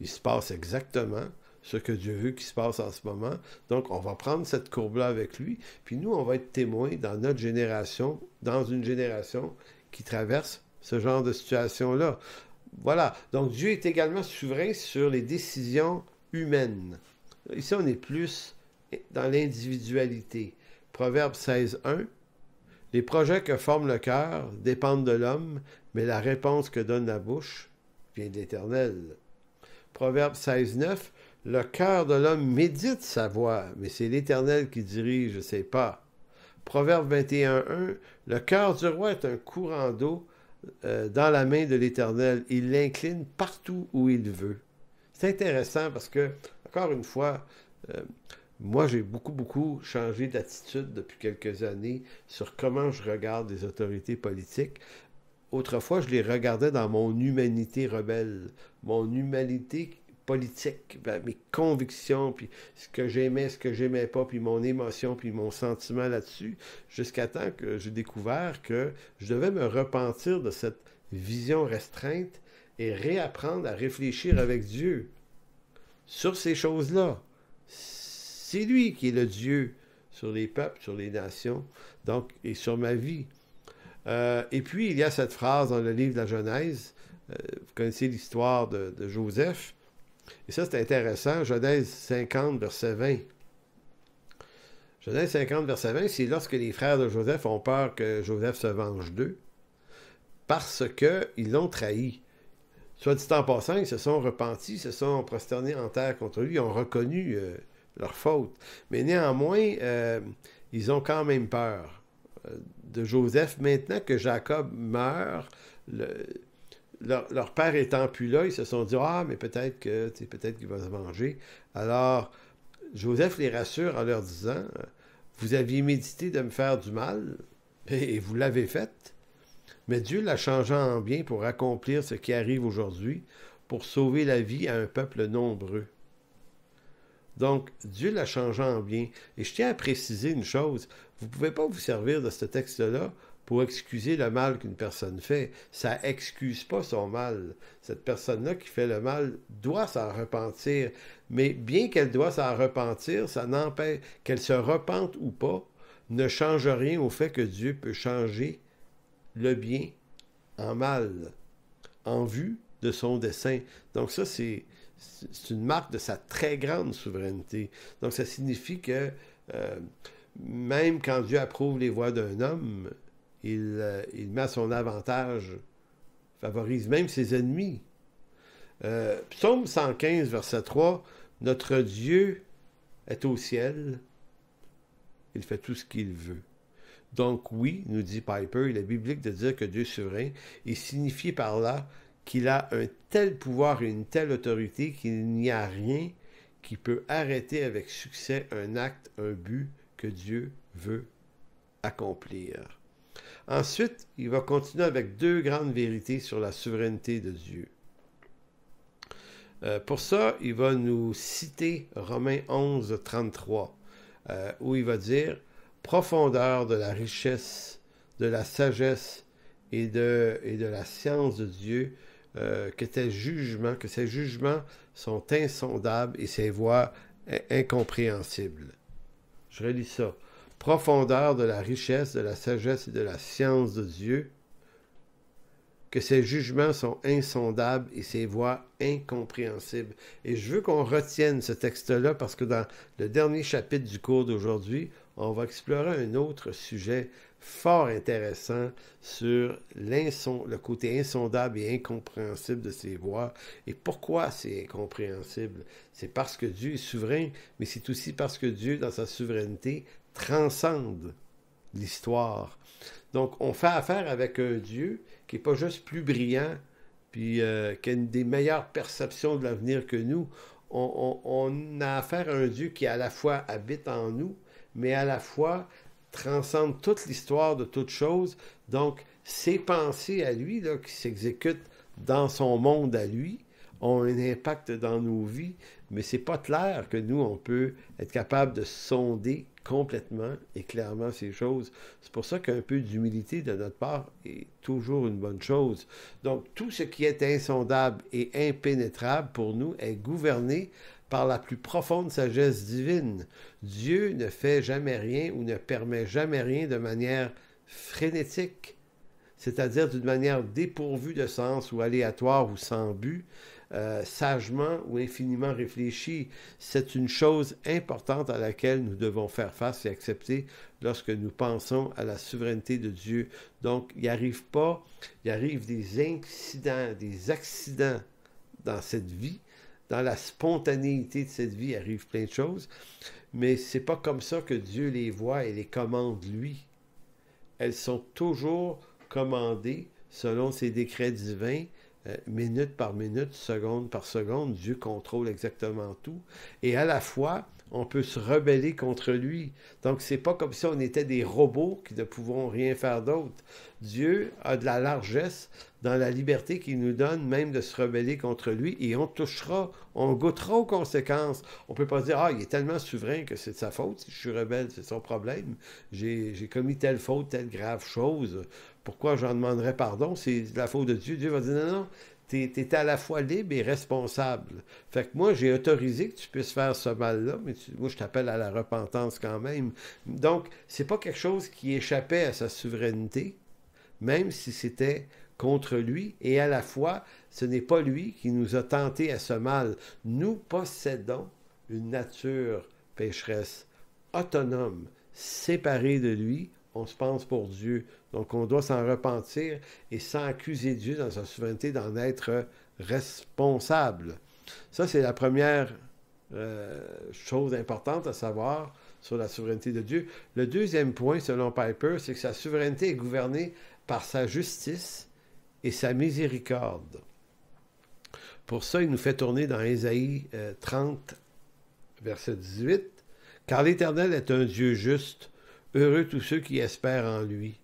A: il se passe exactement ce que Dieu veut qu'il se passe en ce moment. Donc, on va prendre cette courbe-là avec lui, puis nous, on va être témoins dans notre génération, dans une génération qui traverse ce genre de situation-là. Voilà. Donc, Dieu est également souverain sur les décisions humaines. Ici, on est plus dans l'individualité. Proverbe 16.1 les projets que forme le cœur dépendent de l'homme, mais la réponse que donne la bouche vient de l'éternel. Proverbe 16, Le cœur de l'homme médite sa voix, mais c'est l'Éternel qui dirige ses pas. Proverbe 21, Le cœur du roi est un courant d'eau euh, dans la main de l'Éternel. Il l'incline partout où il veut. C'est intéressant parce que, encore une fois, euh, moi, j'ai beaucoup, beaucoup changé d'attitude depuis quelques années sur comment je regarde les autorités politiques. Autrefois, je les regardais dans mon humanité rebelle, mon humanité politique, ben, mes convictions, puis ce que j'aimais, ce que j'aimais pas, puis mon émotion, puis mon sentiment là-dessus, jusqu'à temps que j'ai découvert que je devais me repentir de cette vision restreinte et réapprendre à réfléchir avec Dieu sur ces choses-là. C'est lui qui est le Dieu sur les peuples, sur les nations, donc, et sur ma vie. Euh, et puis, il y a cette phrase dans le livre de la Genèse. Euh, vous connaissez l'histoire de, Joseph. Et ça, c'est intéressant. Genèse 50, verset 20. Genèse 50, verset 20, c'est lorsque les frères de Joseph ont peur que Joseph se venge d'eux parce qu'ils l'ont trahi. Soit dit en passant, ils se sont repentis, se sont prosternés en terre contre lui, ils ont reconnu euh, leur faute. Mais néanmoins, euh, ils ont quand même peur euh, de Joseph. Maintenant que Jacob meurt, leur, père étant plus là, ils se sont dit Ah, mais peut-être que peut-être qu'il va se venger. Alors, Joseph les rassure en leur disant Vous aviez médité de me faire du mal, et vous l'avez fait. Mais Dieu l'a changé en bien pour accomplir ce qui arrive aujourd'hui, pour sauver la vie à un peuple nombreux. Donc, Dieu l'a changé en bien. Et je tiens à préciser une chose. Vous ne pouvez pas vous servir de ce texte-là pour excuser le mal qu'une personne fait. Ça excuse pas son mal. Cette personne-là qui fait le mal doit s'en repentir. Mais bien qu'elle doit s'en repentir, ça n'empêche qu'elle se repente ou pas, ne change rien au fait que Dieu peut changer le bien en mal, en vue de son dessein. Donc ça, c'est c'est une marque de sa très grande souveraineté. Donc, ça signifie que euh, même quand Dieu approuve les voies d'un homme, il, euh, met à son avantage, favorise même ses ennemis. Euh, psaume 115, verset 3, Notre Dieu est au ciel, il fait tout ce qu'il veut. Donc oui, nous dit Piper, il est biblique de dire que Dieu est souverain et signifie par là qu'il a un tel pouvoir et une telle autorité qu'il n'y a rien qui peut arrêter avec succès un acte, un but que Dieu veut accomplir. Ensuite, il va continuer avec deux grandes vérités sur la souveraineté de Dieu. Euh, pour ça, il va nous citer Romains 11, 33, euh, où il va dire Profondeur de la richesse, de la sagesse et de, et de la science de Dieu, euh, que tes jugements, que ces jugements sont insondables et ses voix incompréhensibles. Je relis ça. Profondeur de la richesse, de la sagesse et de la science de Dieu, que ses jugements sont insondables et ses voix incompréhensibles. Et je veux qu'on retienne ce texte-là parce que dans le dernier chapitre du cours d'aujourd'hui, on va explorer un autre sujet fort intéressant sur le côté insondable et incompréhensible de ces voix Et pourquoi c'est incompréhensible? C'est parce que Dieu est souverain, mais c'est aussi parce que Dieu, dans sa souveraineté, transcende l'histoire. Donc, on fait affaire avec un Dieu qui n'est pas juste plus brillant, puis euh, qui a une des meilleures perceptions de l'avenir que nous. On, on a affaire à un Dieu qui à la fois habite en nous, mais à la fois transcende toute l'histoire de toute chose. Donc, ses pensées à lui, qui s'exécutent dans son monde à lui, ont un impact dans nos vies, mais c'est pas clair que nous, on peut être capable de sonder complètement et clairement ces choses. C'est pour ça qu'un peu d'humilité de notre part est toujours une bonne chose. Donc, tout ce qui est insondable et impénétrable pour nous est gouverné par la plus profonde sagesse divine. Dieu ne fait jamais rien ou ne permet jamais rien de manière frénétique, c'est-à-dire d'une manière dépourvue de sens ou aléatoire ou sans but, euh, sagement ou infiniment réfléchi. C'est une chose importante à laquelle nous devons faire face et accepter lorsque nous pensons à la souveraineté de Dieu. Donc, il arrive pas, il arrive des incidents, des accidents dans cette vie dans la spontanéité de cette vie arrive plein de choses, mais c'est pas comme ça que Dieu les voit et les commande lui. Elles sont toujours commandées selon ses décrets divins, euh, minute par minute, seconde par seconde. Dieu contrôle exactement tout. Et à la fois, on peut se rebeller contre lui. Donc, c'est pas comme si on était des robots qui ne pouvons rien faire d'autre. Dieu a de la largesse dans la liberté qu'il nous donne même de se rebeller contre lui et on touchera, on goûtera aux conséquences. On peut pas dire, ah, il est tellement souverain que c'est de sa faute, si je suis rebelle, c'est son problème. J'ai commis telle faute, telle grave chose. Pourquoi j'en demanderais pardon? C'est la faute de Dieu. Dieu va dire, non, non, tu à la fois libre et responsable. Fait que moi, j'ai autorisé que tu puisses faire ce mal-là, mais moi, je t'appelle à la repentance quand même. Donc, c'est pas quelque chose qui échappait à sa souveraineté, même si c'était contre lui, et à la fois, ce n'est pas lui qui nous a tentés à ce mal. Nous possédons une nature pécheresse, autonome, séparée de lui, on se pense pour Dieu. Donc, on doit s'en repentir et sans accuser Dieu dans sa souveraineté d'en être responsable. Ça, c'est la première euh, chose importante à savoir sur la souveraineté de Dieu. Le deuxième point, selon Piper, c'est que sa souveraineté est gouvernée par sa justice et sa miséricorde. Pour ça, il nous fait tourner dans Ésaïe 30, euh, verset 18. Car l'Éternel est un Dieu juste Heureux tous ceux qui espèrent en lui.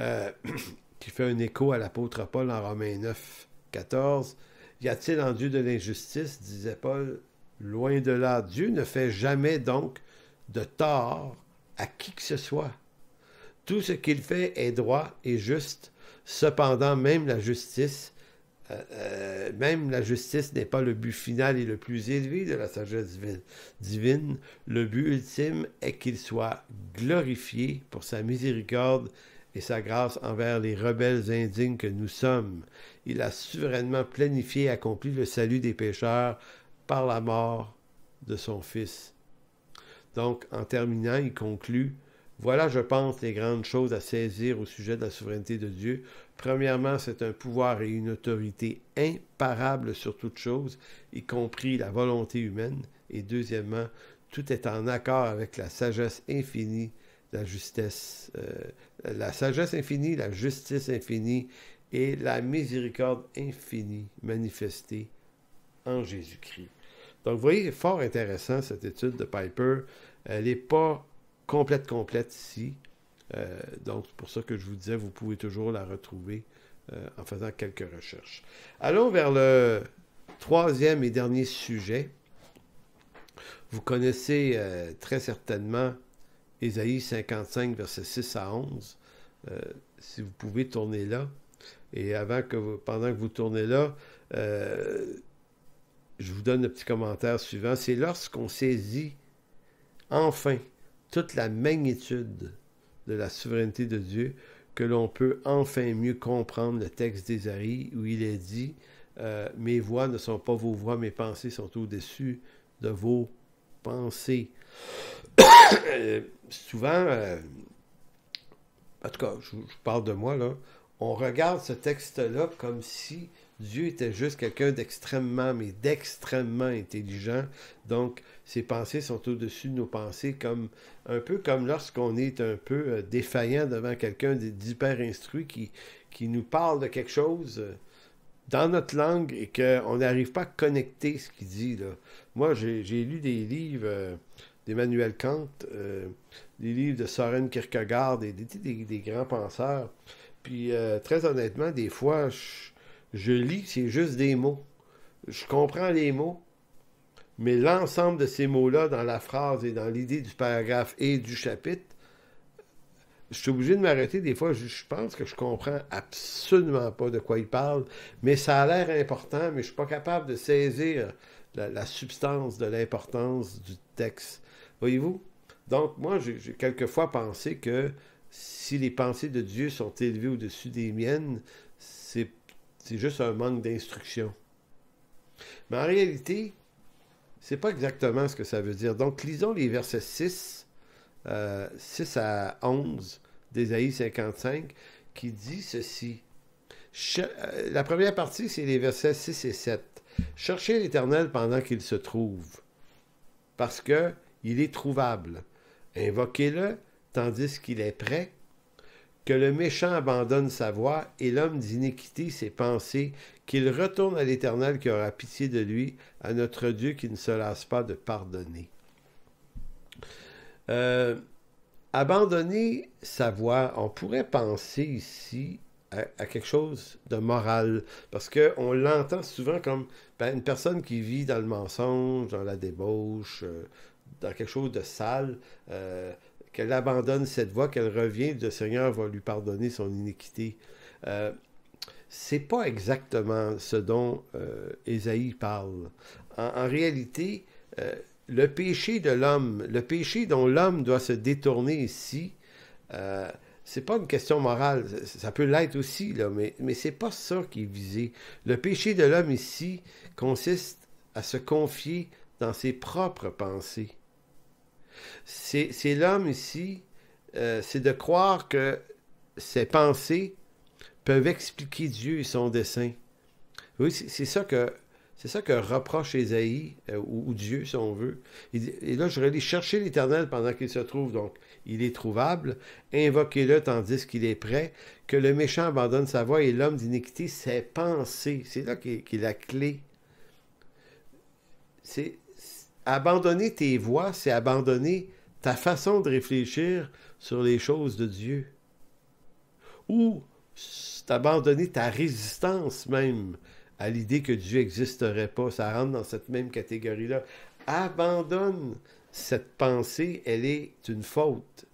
A: Euh, qui fait un écho à l'apôtre Paul en Romains 9, 14. Y a-t-il en Dieu de l'injustice disait Paul. Loin de là, Dieu ne fait jamais donc de tort à qui que ce soit. Tout ce qu'il fait est droit et juste. Cependant, même la justice euh, euh, euh, même la justice n'est pas le but final et le plus élevé de la sagesse divine. Le but ultime est qu'il soit glorifié pour sa miséricorde et sa grâce envers les rebelles indignes que nous sommes. Il a souverainement planifié et accompli le salut des pécheurs par la mort de son Fils. Donc, en terminant, il conclut voilà, je pense, les grandes choses à saisir au sujet de la souveraineté de Dieu. Premièrement, c'est un pouvoir et une autorité imparables sur toute chose, y compris la volonté humaine. Et deuxièmement, tout est en accord avec la sagesse infinie, la justesse, euh, la sagesse infinie, la justice infinie et la miséricorde infinie manifestée en Jésus-Christ. Donc, vous voyez, fort intéressant cette étude de Piper. Elle n'est pas complète, complète ici. Euh, donc, c'est pour ça que je vous disais, vous pouvez toujours la retrouver euh, en faisant quelques recherches. Allons vers le troisième et dernier sujet. Vous connaissez euh, très certainement Ésaïe 55, verset 6 à 11. si vous pouvez tourner là. Et avant que pendant que vous tournez là, je vous donne le petit commentaire suivant. C'est lorsqu'on saisit enfin toute la magnitude de la souveraineté de Dieu que l'on peut enfin mieux comprendre le texte d'Ésarie où il est dit euh, Mes voix ne sont pas vos voix, mes pensées sont au-dessus de vos pensées. Euh, souvent, euh, en tout cas, je, je, parle de moi, là, on regarde ce texte-là comme si Dieu était juste quelqu'un d'extrêmement, mais d'extrêmement intelligent. Donc, ses pensées sont au-dessus de nos pensées, comme un peu comme lorsqu'on est un peu euh, défaillant devant quelqu'un d'hyper instruit qui, qui nous parle de quelque chose euh, dans notre langue et qu'on n'arrive pas à connecter ce qu'il dit. Moi, j'ai lu des livres euh, d'Emmanuel Kant, des livres de Soren Kierkegaard, des, des, grands penseurs. Puis, très honnêtement, des fois, je je lis, c'est juste des mots. Je comprends les mots, mais l'ensemble de ces mots-là dans la phrase et dans l'idée du paragraphe et du chapitre, je suis obligé de m'arrêter. Des fois, je, pense que je comprends absolument pas de quoi il parle, mais ça a l'air important, mais je suis pas capable de saisir la, substance de l'importance du texte. Voyez-vous? Donc, moi, j'ai quelquefois pensé que si les pensées de Dieu sont élevées au-dessus des miennes, c'est c'est juste un manque d'instruction. Mais en réalité, c'est pas exactement ce que ça veut dire. Donc, lisons les versets 6, 6 euh, à 11 d'Ésaïe 55, qui dit ceci. Euh, la première partie, c'est les versets 6 et 7. Cherchez l'Éternel pendant qu'il se trouve, parce que il est trouvable. Invoquez-le tandis qu'il est prêt que le méchant abandonne sa voix et l'homme d'iniquité ses pensées, qu'il retourne à l'Éternel qui aura pitié de lui, à notre Dieu qui ne se lasse pas de pardonner. Euh, abandonner sa voix, on pourrait penser ici à, quelque chose de moral, parce qu'on l'entend souvent comme ben, une personne qui vit dans le mensonge, dans la débauche, euh, dans quelque chose de sale. Euh, qu'elle abandonne cette voie, qu'elle revient, le Seigneur va lui pardonner son iniquité. Euh, c'est pas exactement ce dont euh, Ésaïe parle. En, réalité, euh, le péché de l'homme, le péché dont l'homme doit se détourner ici, euh, ce n'est pas une question morale, ça peut l'être aussi, là, mais, mais n'est pas ça qui est visé. Le péché de l'homme ici consiste à se confier dans ses propres pensées. C'est l'homme ici, euh, c'est de croire que ses pensées peuvent expliquer Dieu et son dessein. Oui, c'est ça que c'est ça que reproche Ésaïe, euh, ou, Dieu, si on veut. et là, je aller chercher l'Éternel pendant qu'il se trouve, donc il est trouvable. Invoquez-le tandis qu'il est prêt, que le méchant abandonne sa voie et l'homme d'iniquité ses pensées. C'est là qu'il a la clé. C'est Abandonner tes voies, c'est abandonner ta façon de réfléchir sur les choses de Dieu. Ou c'est abandonner ta résistance même à l'idée que Dieu n'existerait pas. Ça rentre dans cette même catégorie-là. Abandonne cette pensée, elle est une faute.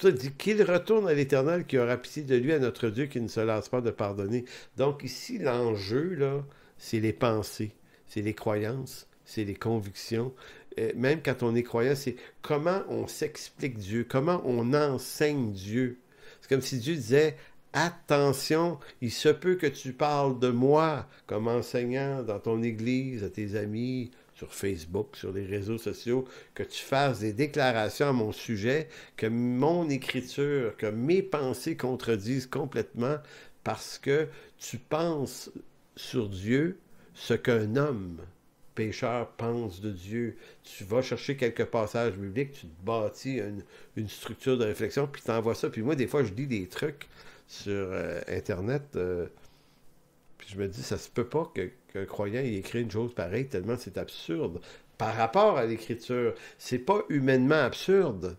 A: Tout dit qu'il retourne à l'Éternel qui aura pitié de lui, à notre Dieu qui ne se lasse pas de pardonner. Donc ici, l'enjeu, là, c'est les pensées, c'est les croyances, c'est les convictions. Euh, même quand on est croyant, c'est comment on s'explique Dieu, comment on enseigne Dieu. C'est comme si Dieu disait Attention, il se peut que tu parles de moi comme enseignant dans ton église, à tes amis, sur Facebook, sur les réseaux sociaux, que tu fasses des déclarations à mon sujet, que mon écriture, que mes pensées contredisent complètement parce que tu penses sur Dieu ce qu'un homme pécheur pense de Dieu. Tu vas chercher quelques passages bibliques, tu te bâtis une, structure de réflexion, puis tu envoies ça. Puis moi, des fois, je lis des trucs sur euh, Internet, euh, puis je me dis, ça se peut pas qu'un croyant ait écrit une chose pareille, tellement c'est absurde. Par rapport à l'écriture, c'est pas humainement absurde.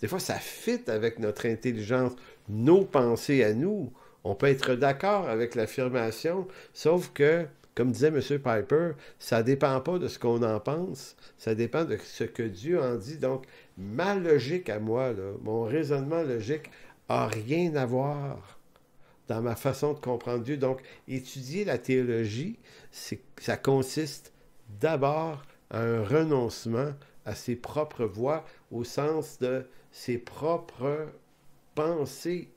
A: Des fois, ça fit avec notre intelligence, nos pensées à nous. On peut être d'accord avec l'affirmation, sauf que comme disait M. Piper, ça ne dépend pas de ce qu'on en pense, ça dépend de ce que Dieu en dit. Donc, ma logique à moi, mon raisonnement logique, a rien à voir dans ma façon de comprendre Dieu. Donc, étudier la théologie, ça consiste d'abord à un renoncement à ses propres voies, au sens de ses propres pensées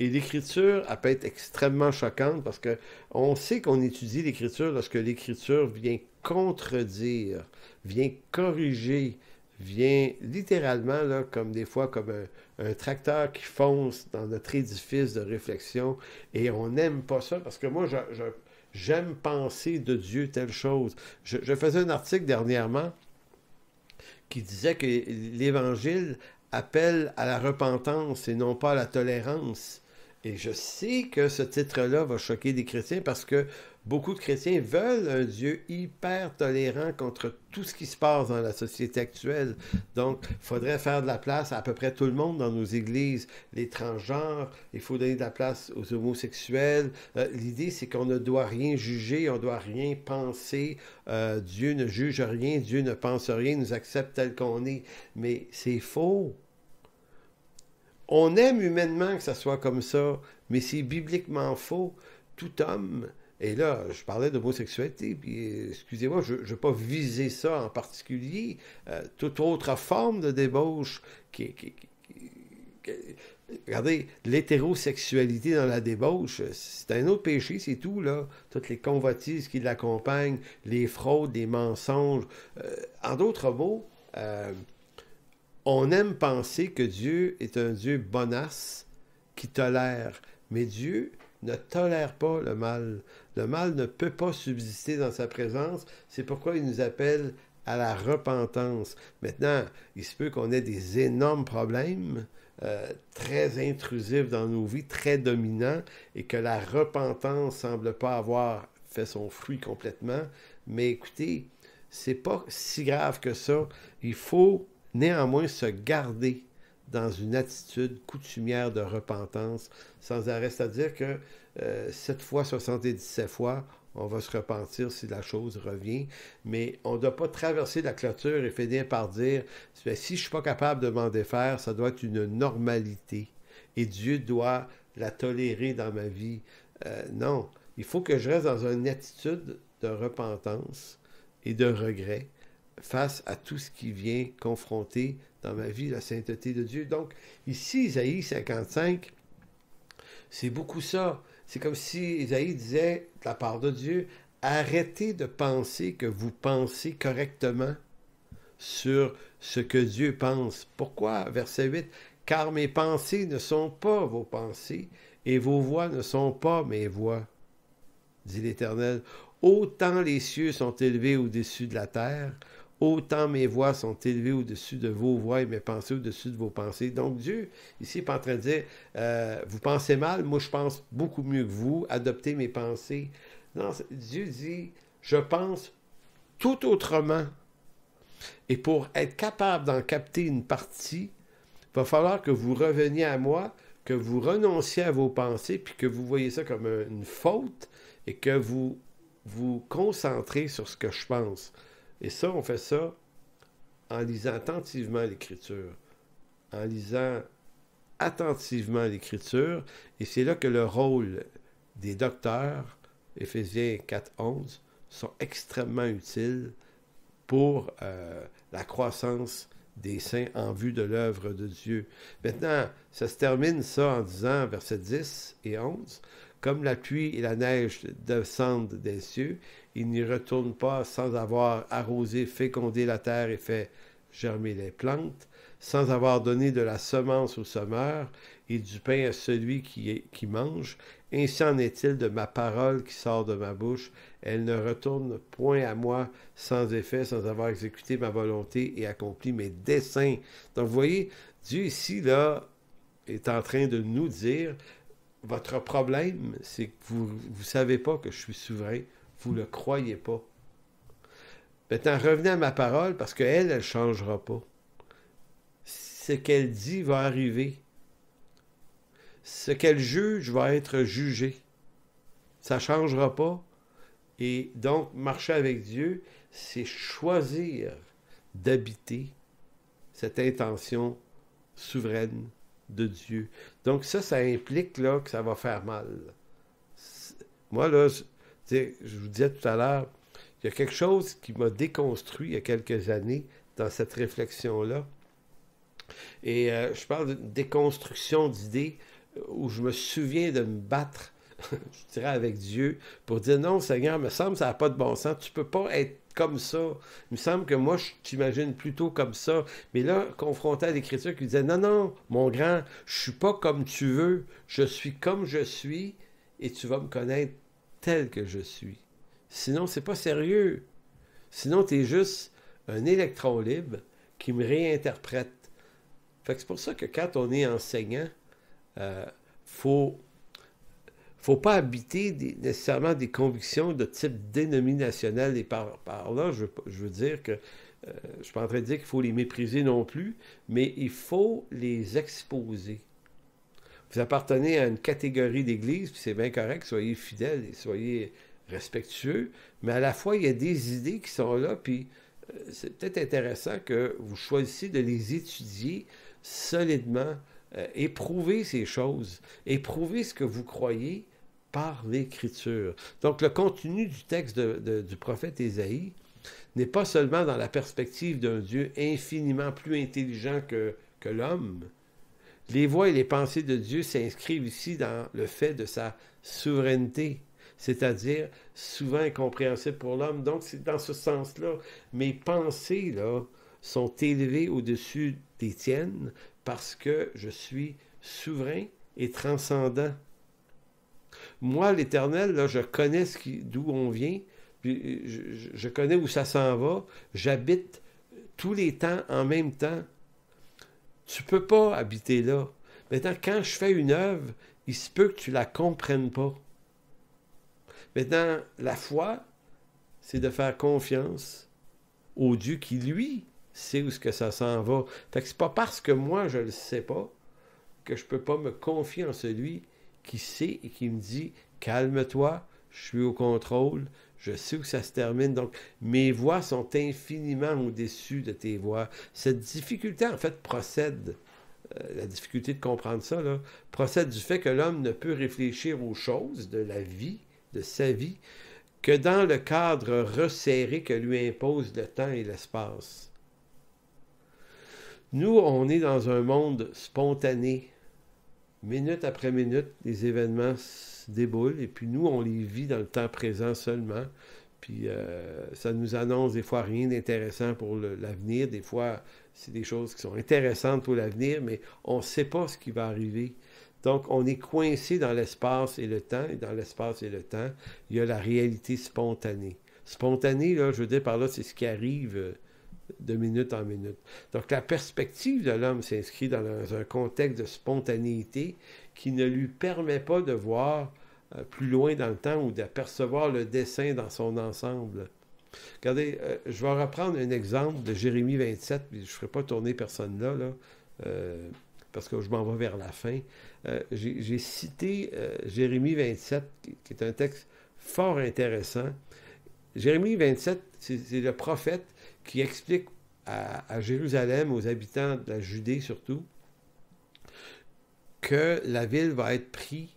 A: et l'écriture, elle peut être extrêmement choquante parce que on sait qu'on étudie l'écriture lorsque l'écriture vient contredire, vient corriger, vient littéralement, là, comme des fois, comme un, tracteur qui fonce dans notre édifice de réflexion. Et on n'aime pas ça parce que moi, J'aime penser de Dieu telle chose. je faisais un article dernièrement qui disait que l'Évangile appelle à la repentance et non pas à la tolérance. Et je sais que ce titre-là va choquer des chrétiens parce que beaucoup de chrétiens veulent un Dieu hyper tolérant contre tout ce qui se passe dans la société actuelle. Donc, il faudrait faire de la place à, à peu près tout le monde dans nos églises, les transgenres, il faut donner de la place aux homosexuels. Euh, l'idée, c'est qu'on ne doit rien juger, on ne doit rien penser. Euh, Dieu ne juge rien, Dieu ne pense rien, il nous accepte tel qu'on est. Mais c'est faux. On aime humainement que ça soit comme ça, mais c'est bibliquement faux. Tout homme, et là, je parlais d'homosexualité, puis excusez-moi, je ne veux pas viser ça en particulier. Euh, toute autre forme de débauche qui, Regardez, l'hétérosexualité dans la débauche, c'est un autre péché, c'est tout, là. Toutes les convoitises qui l'accompagnent, les fraudes, les mensonges. Euh, en d'autres mots, euh, on aime penser que Dieu est un Dieu bonasse qui tolère, mais Dieu ne tolère pas le mal. Le mal ne peut pas subsister dans sa présence. C'est pourquoi il nous appelle à la repentance. Maintenant, il se peut qu'on ait des énormes problèmes euh, très intrusifs dans nos vies, très dominants, et que la repentance semble pas avoir fait son fruit complètement. Mais écoutez, c'est pas si grave que ça. Il faut Néanmoins, se garder dans une attitude coutumière de repentance sans arrêt. C'est-à-dire que euh, 7 fois, 77 fois, on va se repentir si la chose revient, mais on ne doit pas traverser la clôture et finir par dire ben, si je ne suis pas capable de m'en défaire, ça doit être une normalité et Dieu doit la tolérer dans ma vie. Euh, non, il faut que je reste dans une attitude de repentance et de regret face à tout ce qui vient confronter dans ma vie la sainteté de Dieu. Donc, ici, Isaïe 55, c'est beaucoup ça. C'est comme si Isaïe disait, de la part de Dieu, arrêtez de penser que vous pensez correctement sur ce que Dieu pense. Pourquoi? Verset 8, car mes pensées ne sont pas vos pensées, et vos voix ne sont pas mes voix, dit l'Éternel. Autant les cieux sont élevés au-dessus de la terre, Autant mes voix sont élevées au-dessus de vos voix et mes pensées au-dessus de vos pensées. Donc Dieu, ici, n'est pas en train de dire, euh, vous pensez mal, moi je pense beaucoup mieux que vous, adoptez mes pensées. Non, Dieu dit, je pense tout autrement. Et pour être capable d'en capter une partie, il va falloir que vous reveniez à moi, que vous renonciez à vos pensées, puis que vous voyez ça comme une faute et que vous vous concentrez sur ce que je pense. Et ça, on fait ça en lisant attentivement l'Écriture, en lisant attentivement l'Écriture, et c'est là que le rôle des docteurs, Ephésiens 4, 11, sont extrêmement utiles pour euh, la croissance des saints en vue de l'œuvre de Dieu. Maintenant, ça se termine ça en disant, versets 10 et 11, Comme la pluie et la neige descendent des cieux il n'y retourne pas sans avoir arrosé, fécondé la terre et fait germer les plantes, sans avoir donné de la semence au semeur et du pain à celui qui, mange. Ainsi en est-il de ma parole qui sort de ma bouche. Elle ne retourne point à moi sans effet, sans avoir exécuté ma volonté et accompli mes desseins. Donc vous voyez, Dieu ici, là, est en train de nous dire, votre problème, c'est que vous ne savez pas que je suis souverain, vous ne le croyez pas. Maintenant, revenez à ma parole parce qu'elle, elle ne changera pas. Ce qu'elle dit va arriver. Ce qu'elle juge va être jugé. Ça ne changera pas. Et donc, marcher avec Dieu, c'est choisir d'habiter cette intention souveraine de Dieu. Donc ça, ça implique là, que ça va faire mal. Moi, là, je vous disais tout à l'heure, il y a quelque chose qui m'a déconstruit il y a quelques années dans cette réflexion-là. Et euh, je parle d'une déconstruction d'idées euh, où je me souviens de me battre, je dirais, avec Dieu pour dire non, Seigneur, me semble que ça n'a pas de bon sens. Tu peux pas être comme ça. Il me semble que moi, je t'imagine plutôt comme ça. Mais là, confronté à l'Écriture qui disait non, non, mon grand, je suis pas comme tu veux. Je suis comme je suis et tu vas me connaître tel que je suis. Sinon, c'est pas sérieux. Sinon, tu es juste un électron libre qui me réinterprète. Fait que c'est pour ça que quand on est enseignant, euh, faut faut pas habiter nécessairement des convictions de type dénominationnel. Et par, là, je, veux dire que euh, je ne suis pas en train de dire qu'il faut les mépriser non plus, mais il faut les exposer. Vous appartenez à une catégorie d'église, c'est bien correct, soyez fidèles et soyez respectueux, mais à la fois, il y a des idées qui sont là, puis euh, c'est peut-être intéressant que vous choisissiez de les étudier solidement, euh, éprouver ces choses, éprouver ce que vous croyez par l'Écriture. Donc le contenu du texte du prophète Ésaïe n'est pas seulement dans la perspective d'un Dieu infiniment plus intelligent que l'homme, les voix et les pensées de Dieu s'inscrivent ici dans le fait de sa souveraineté, c'est-à-dire souvent incompréhensible pour l'homme. Donc, c'est dans ce sens-là. Mes pensées, là, sont élevées au-dessus des tiennes parce que je suis souverain et transcendant. Moi, l'Éternel, là, je connais ce d'où on vient, euh, je connais où ça s'en va, j'habite tous les temps en même temps, tu peux pas habiter là. Maintenant, quand je fais une œuvre, il se peut que tu la comprennes pas. Maintenant, la foi, c'est de faire confiance au Dieu qui, lui, sait où ce que ça s'en va. Ce n'est pas parce que moi, je ne le sais pas, que je ne peux pas me confier en celui qui sait et qui me dit, calme-toi, je suis au contrôle, je sais où ça se termine. Donc, mes voix sont infiniment au-dessus de tes voix. Cette difficulté, en fait, procède, euh, la difficulté de comprendre ça, procède du fait que l'homme ne peut réfléchir aux choses de la vie, de sa vie, que dans le cadre resserré que lui impose le temps et l'espace. Nous, on est dans un monde spontané. Minute après minute, les événements déboule et puis nous, on les vit dans le temps présent seulement. Puis euh, ça nous annonce des fois rien d'intéressant pour l'avenir, des fois c'est des choses qui sont intéressantes pour l'avenir, mais on ne sait pas ce qui va arriver. Donc, on est coincé dans l'espace et le temps, et dans l'espace et le temps, il y a la réalité spontanée. Spontanée, là, je veux dire par là, c'est ce qui arrive euh, de minute en minute. Donc, la perspective de l'homme s'inscrit dans un contexte de spontanéité qui ne lui permet pas de voir euh, plus loin dans le temps ou d'apercevoir le dessin dans son ensemble. Regardez, euh, je vais reprendre un exemple de Jérémie 27, mais je ne ferai pas tourner personne là, euh, parce que je m'en vais vers la fin. J'ai cité Jérémie 27, qui, est un texte fort intéressant. Jérémie 27, c'est le prophète qui explique à Jérusalem, aux habitants de la Judée surtout, que la ville va être prise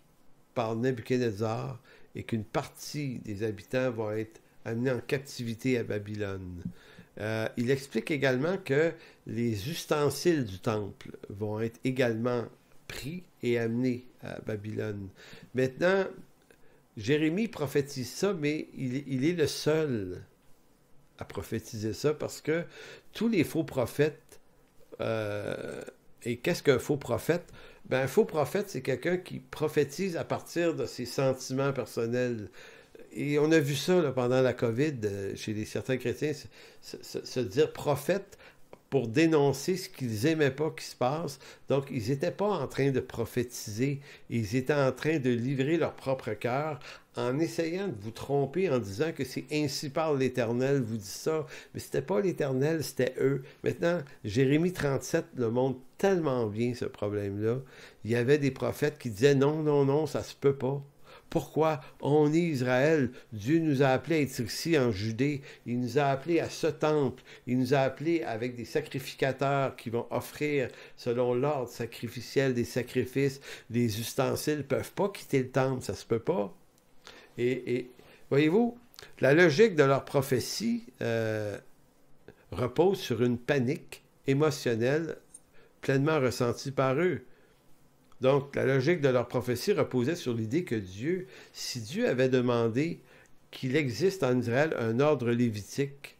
A: par Nebuchadnezzar et qu'une partie des habitants vont être amenés en captivité à Babylone. Euh, il explique également que les ustensiles du temple vont être également pris et amenés à Babylone. Maintenant, Jérémie prophétise ça, mais il, est le seul à prophétiser ça parce que tous les faux prophètes, euh, et qu'est-ce qu'un faux prophète un ben, faux prophète, c'est quelqu'un qui prophétise à partir de ses sentiments personnels. Et on a vu ça pendant la COVID euh, chez certains chrétiens, se dire prophète pour dénoncer ce qu'ils aimaient pas qui se passe. Donc, ils n'étaient pas en train de prophétiser, ils étaient en train de livrer leur propre cœur en essayant de vous tromper en disant que c'est ainsi parle l'Éternel vous dit ça, mais ce n'était pas l'Éternel, c'était eux. Maintenant, Jérémie 37 le montre tellement bien ce problème-là. Il y avait des prophètes qui disaient non, non, non, ça se peut pas. Pourquoi on Israël? Dieu nous a appelés à être ici en Judée. Il nous a appelés à ce temple. Il nous a appelés avec des sacrificateurs qui vont offrir selon l'ordre sacrificiel des sacrifices. des ustensiles peuvent pas quitter le temple, ça se peut pas. Et, voyez-vous, la logique de leur prophétie euh, repose sur une panique émotionnelle pleinement ressentie par eux. Donc, la logique de leur prophétie reposait sur l'idée que Dieu, si Dieu avait demandé qu'il existe en Israël un ordre lévitique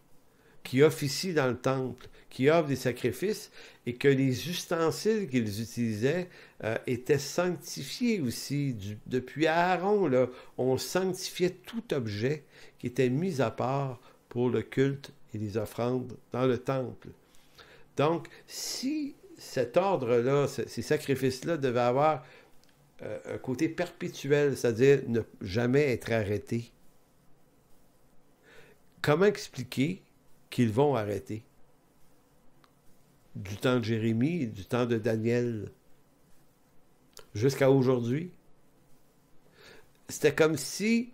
A: qui officie dans le temple, qui offre des sacrifices, et que les ustensiles qu'ils utilisaient euh, étaient sanctifiés aussi. depuis Aaron, on sanctifiait tout objet qui était mis à part pour le culte et les offrandes dans le temple. Donc, si cet ordre-là, ces sacrifices-là devaient avoir euh, un côté perpétuel, c'est-à-dire ne jamais être arrêté. Comment expliquer qu'ils vont arrêter Du temps de Jérémie, du temps de Daniel, jusqu'à aujourd'hui. C'était comme si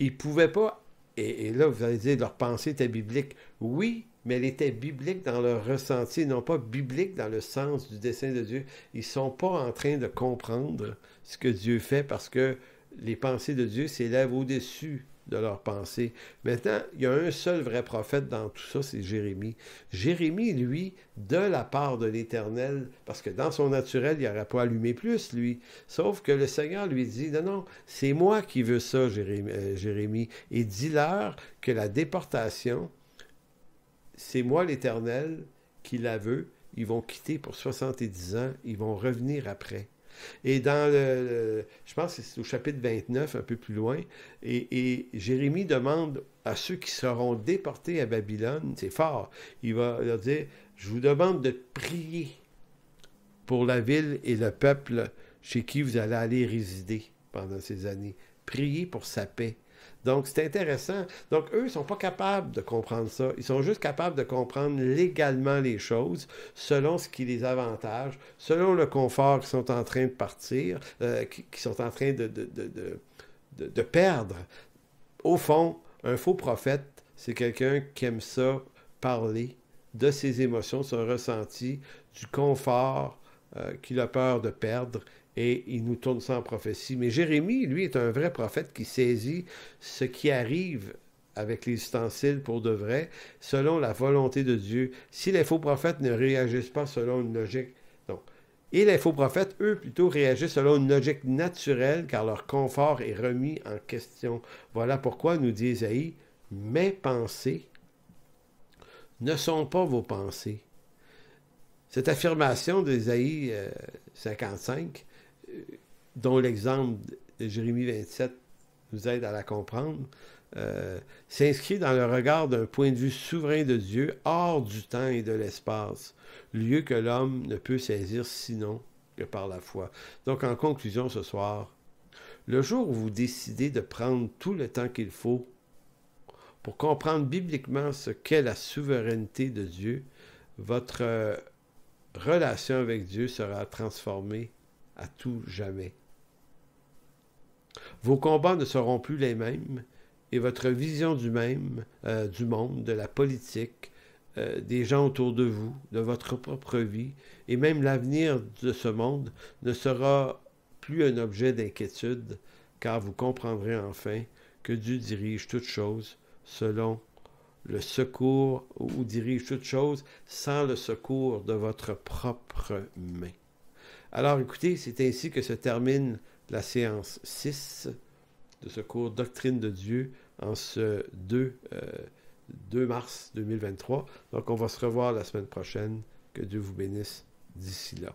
A: ils ne pouvaient pas, et, et là vous allez dire, leur pensée était biblique. Oui, mais elle était biblique dans leur ressenti, non pas biblique dans le sens du dessein de Dieu. Ils sont pas en train de comprendre ce que Dieu fait parce que les pensées de Dieu s'élèvent au-dessus de leurs pensées. Maintenant, il y a un seul vrai prophète dans tout ça, c'est Jérémie. Jérémie, lui, de la part de l'Éternel, parce que dans son naturel, il n'aurait pas allumé plus, lui. Sauf que le Seigneur lui dit, non, non, c'est moi qui veux ça, Jérémie, euh, Jérémie. et dis-leur que la déportation, c'est moi l'Éternel qui la veut, Ils vont quitter pour 70 ans, ils vont revenir après. Et dans le, je pense c'est au chapitre 29, un peu plus loin, et, Jérémie demande à ceux qui seront déportés à Babylone, c'est fort, il va leur dire, je vous demande de prier pour la ville et le peuple chez qui vous allez aller résider pendant ces années. Priez pour sa paix. Donc, c'est intéressant. Donc, eux, ils sont pas capables de comprendre ça. Ils sont juste capables de comprendre légalement les choses selon ce qui les avantage, selon le confort qu'ils sont en train de partir, euh, qu'ils sont en train de, de, perdre. Au fond, un faux prophète, c'est quelqu'un qui aime ça, parler de ses émotions, son ressenti, du confort euh, qu'il a peur de perdre et il nous tourne sans prophétie. Mais Jérémie, lui, est un vrai prophète qui saisit ce qui arrive avec les ustensiles pour de vrai, selon la volonté de Dieu, si les faux prophètes ne réagissent pas selon une logique. Donc, et les faux prophètes, eux, plutôt réagissent selon une logique naturelle, car leur confort est remis en question. Voilà pourquoi nous dit Isaïe, mes pensées ne sont pas vos pensées. Cette affirmation d'Isaïe 55 euh, dont l'exemple de Jérémie 27 nous aide à la comprendre, euh, s'inscrit dans le regard d'un point de vue souverain de Dieu, hors du temps et de l'espace, lieu que l'homme ne peut saisir sinon que par la foi. Donc en conclusion ce soir, le jour où vous décidez de prendre tout le temps qu'il faut pour comprendre bibliquement ce qu'est la souveraineté de Dieu, votre relation avec Dieu sera transformée à tout jamais. Vos combats ne seront plus les mêmes et votre vision du même, euh, du monde, de la politique, euh, des gens autour de vous, de votre propre vie et même l'avenir de ce monde ne sera plus un objet d'inquiétude car vous comprendrez enfin que Dieu dirige toutes choses selon le secours ou dirige toutes choses sans le secours de votre propre main. Alors écoutez, c'est ainsi que se termine la séance 6 de ce cours Doctrine de Dieu en ce 2, 2 euh, mars 2023. Donc on va se revoir la semaine prochaine. Que Dieu vous bénisse d'ici là.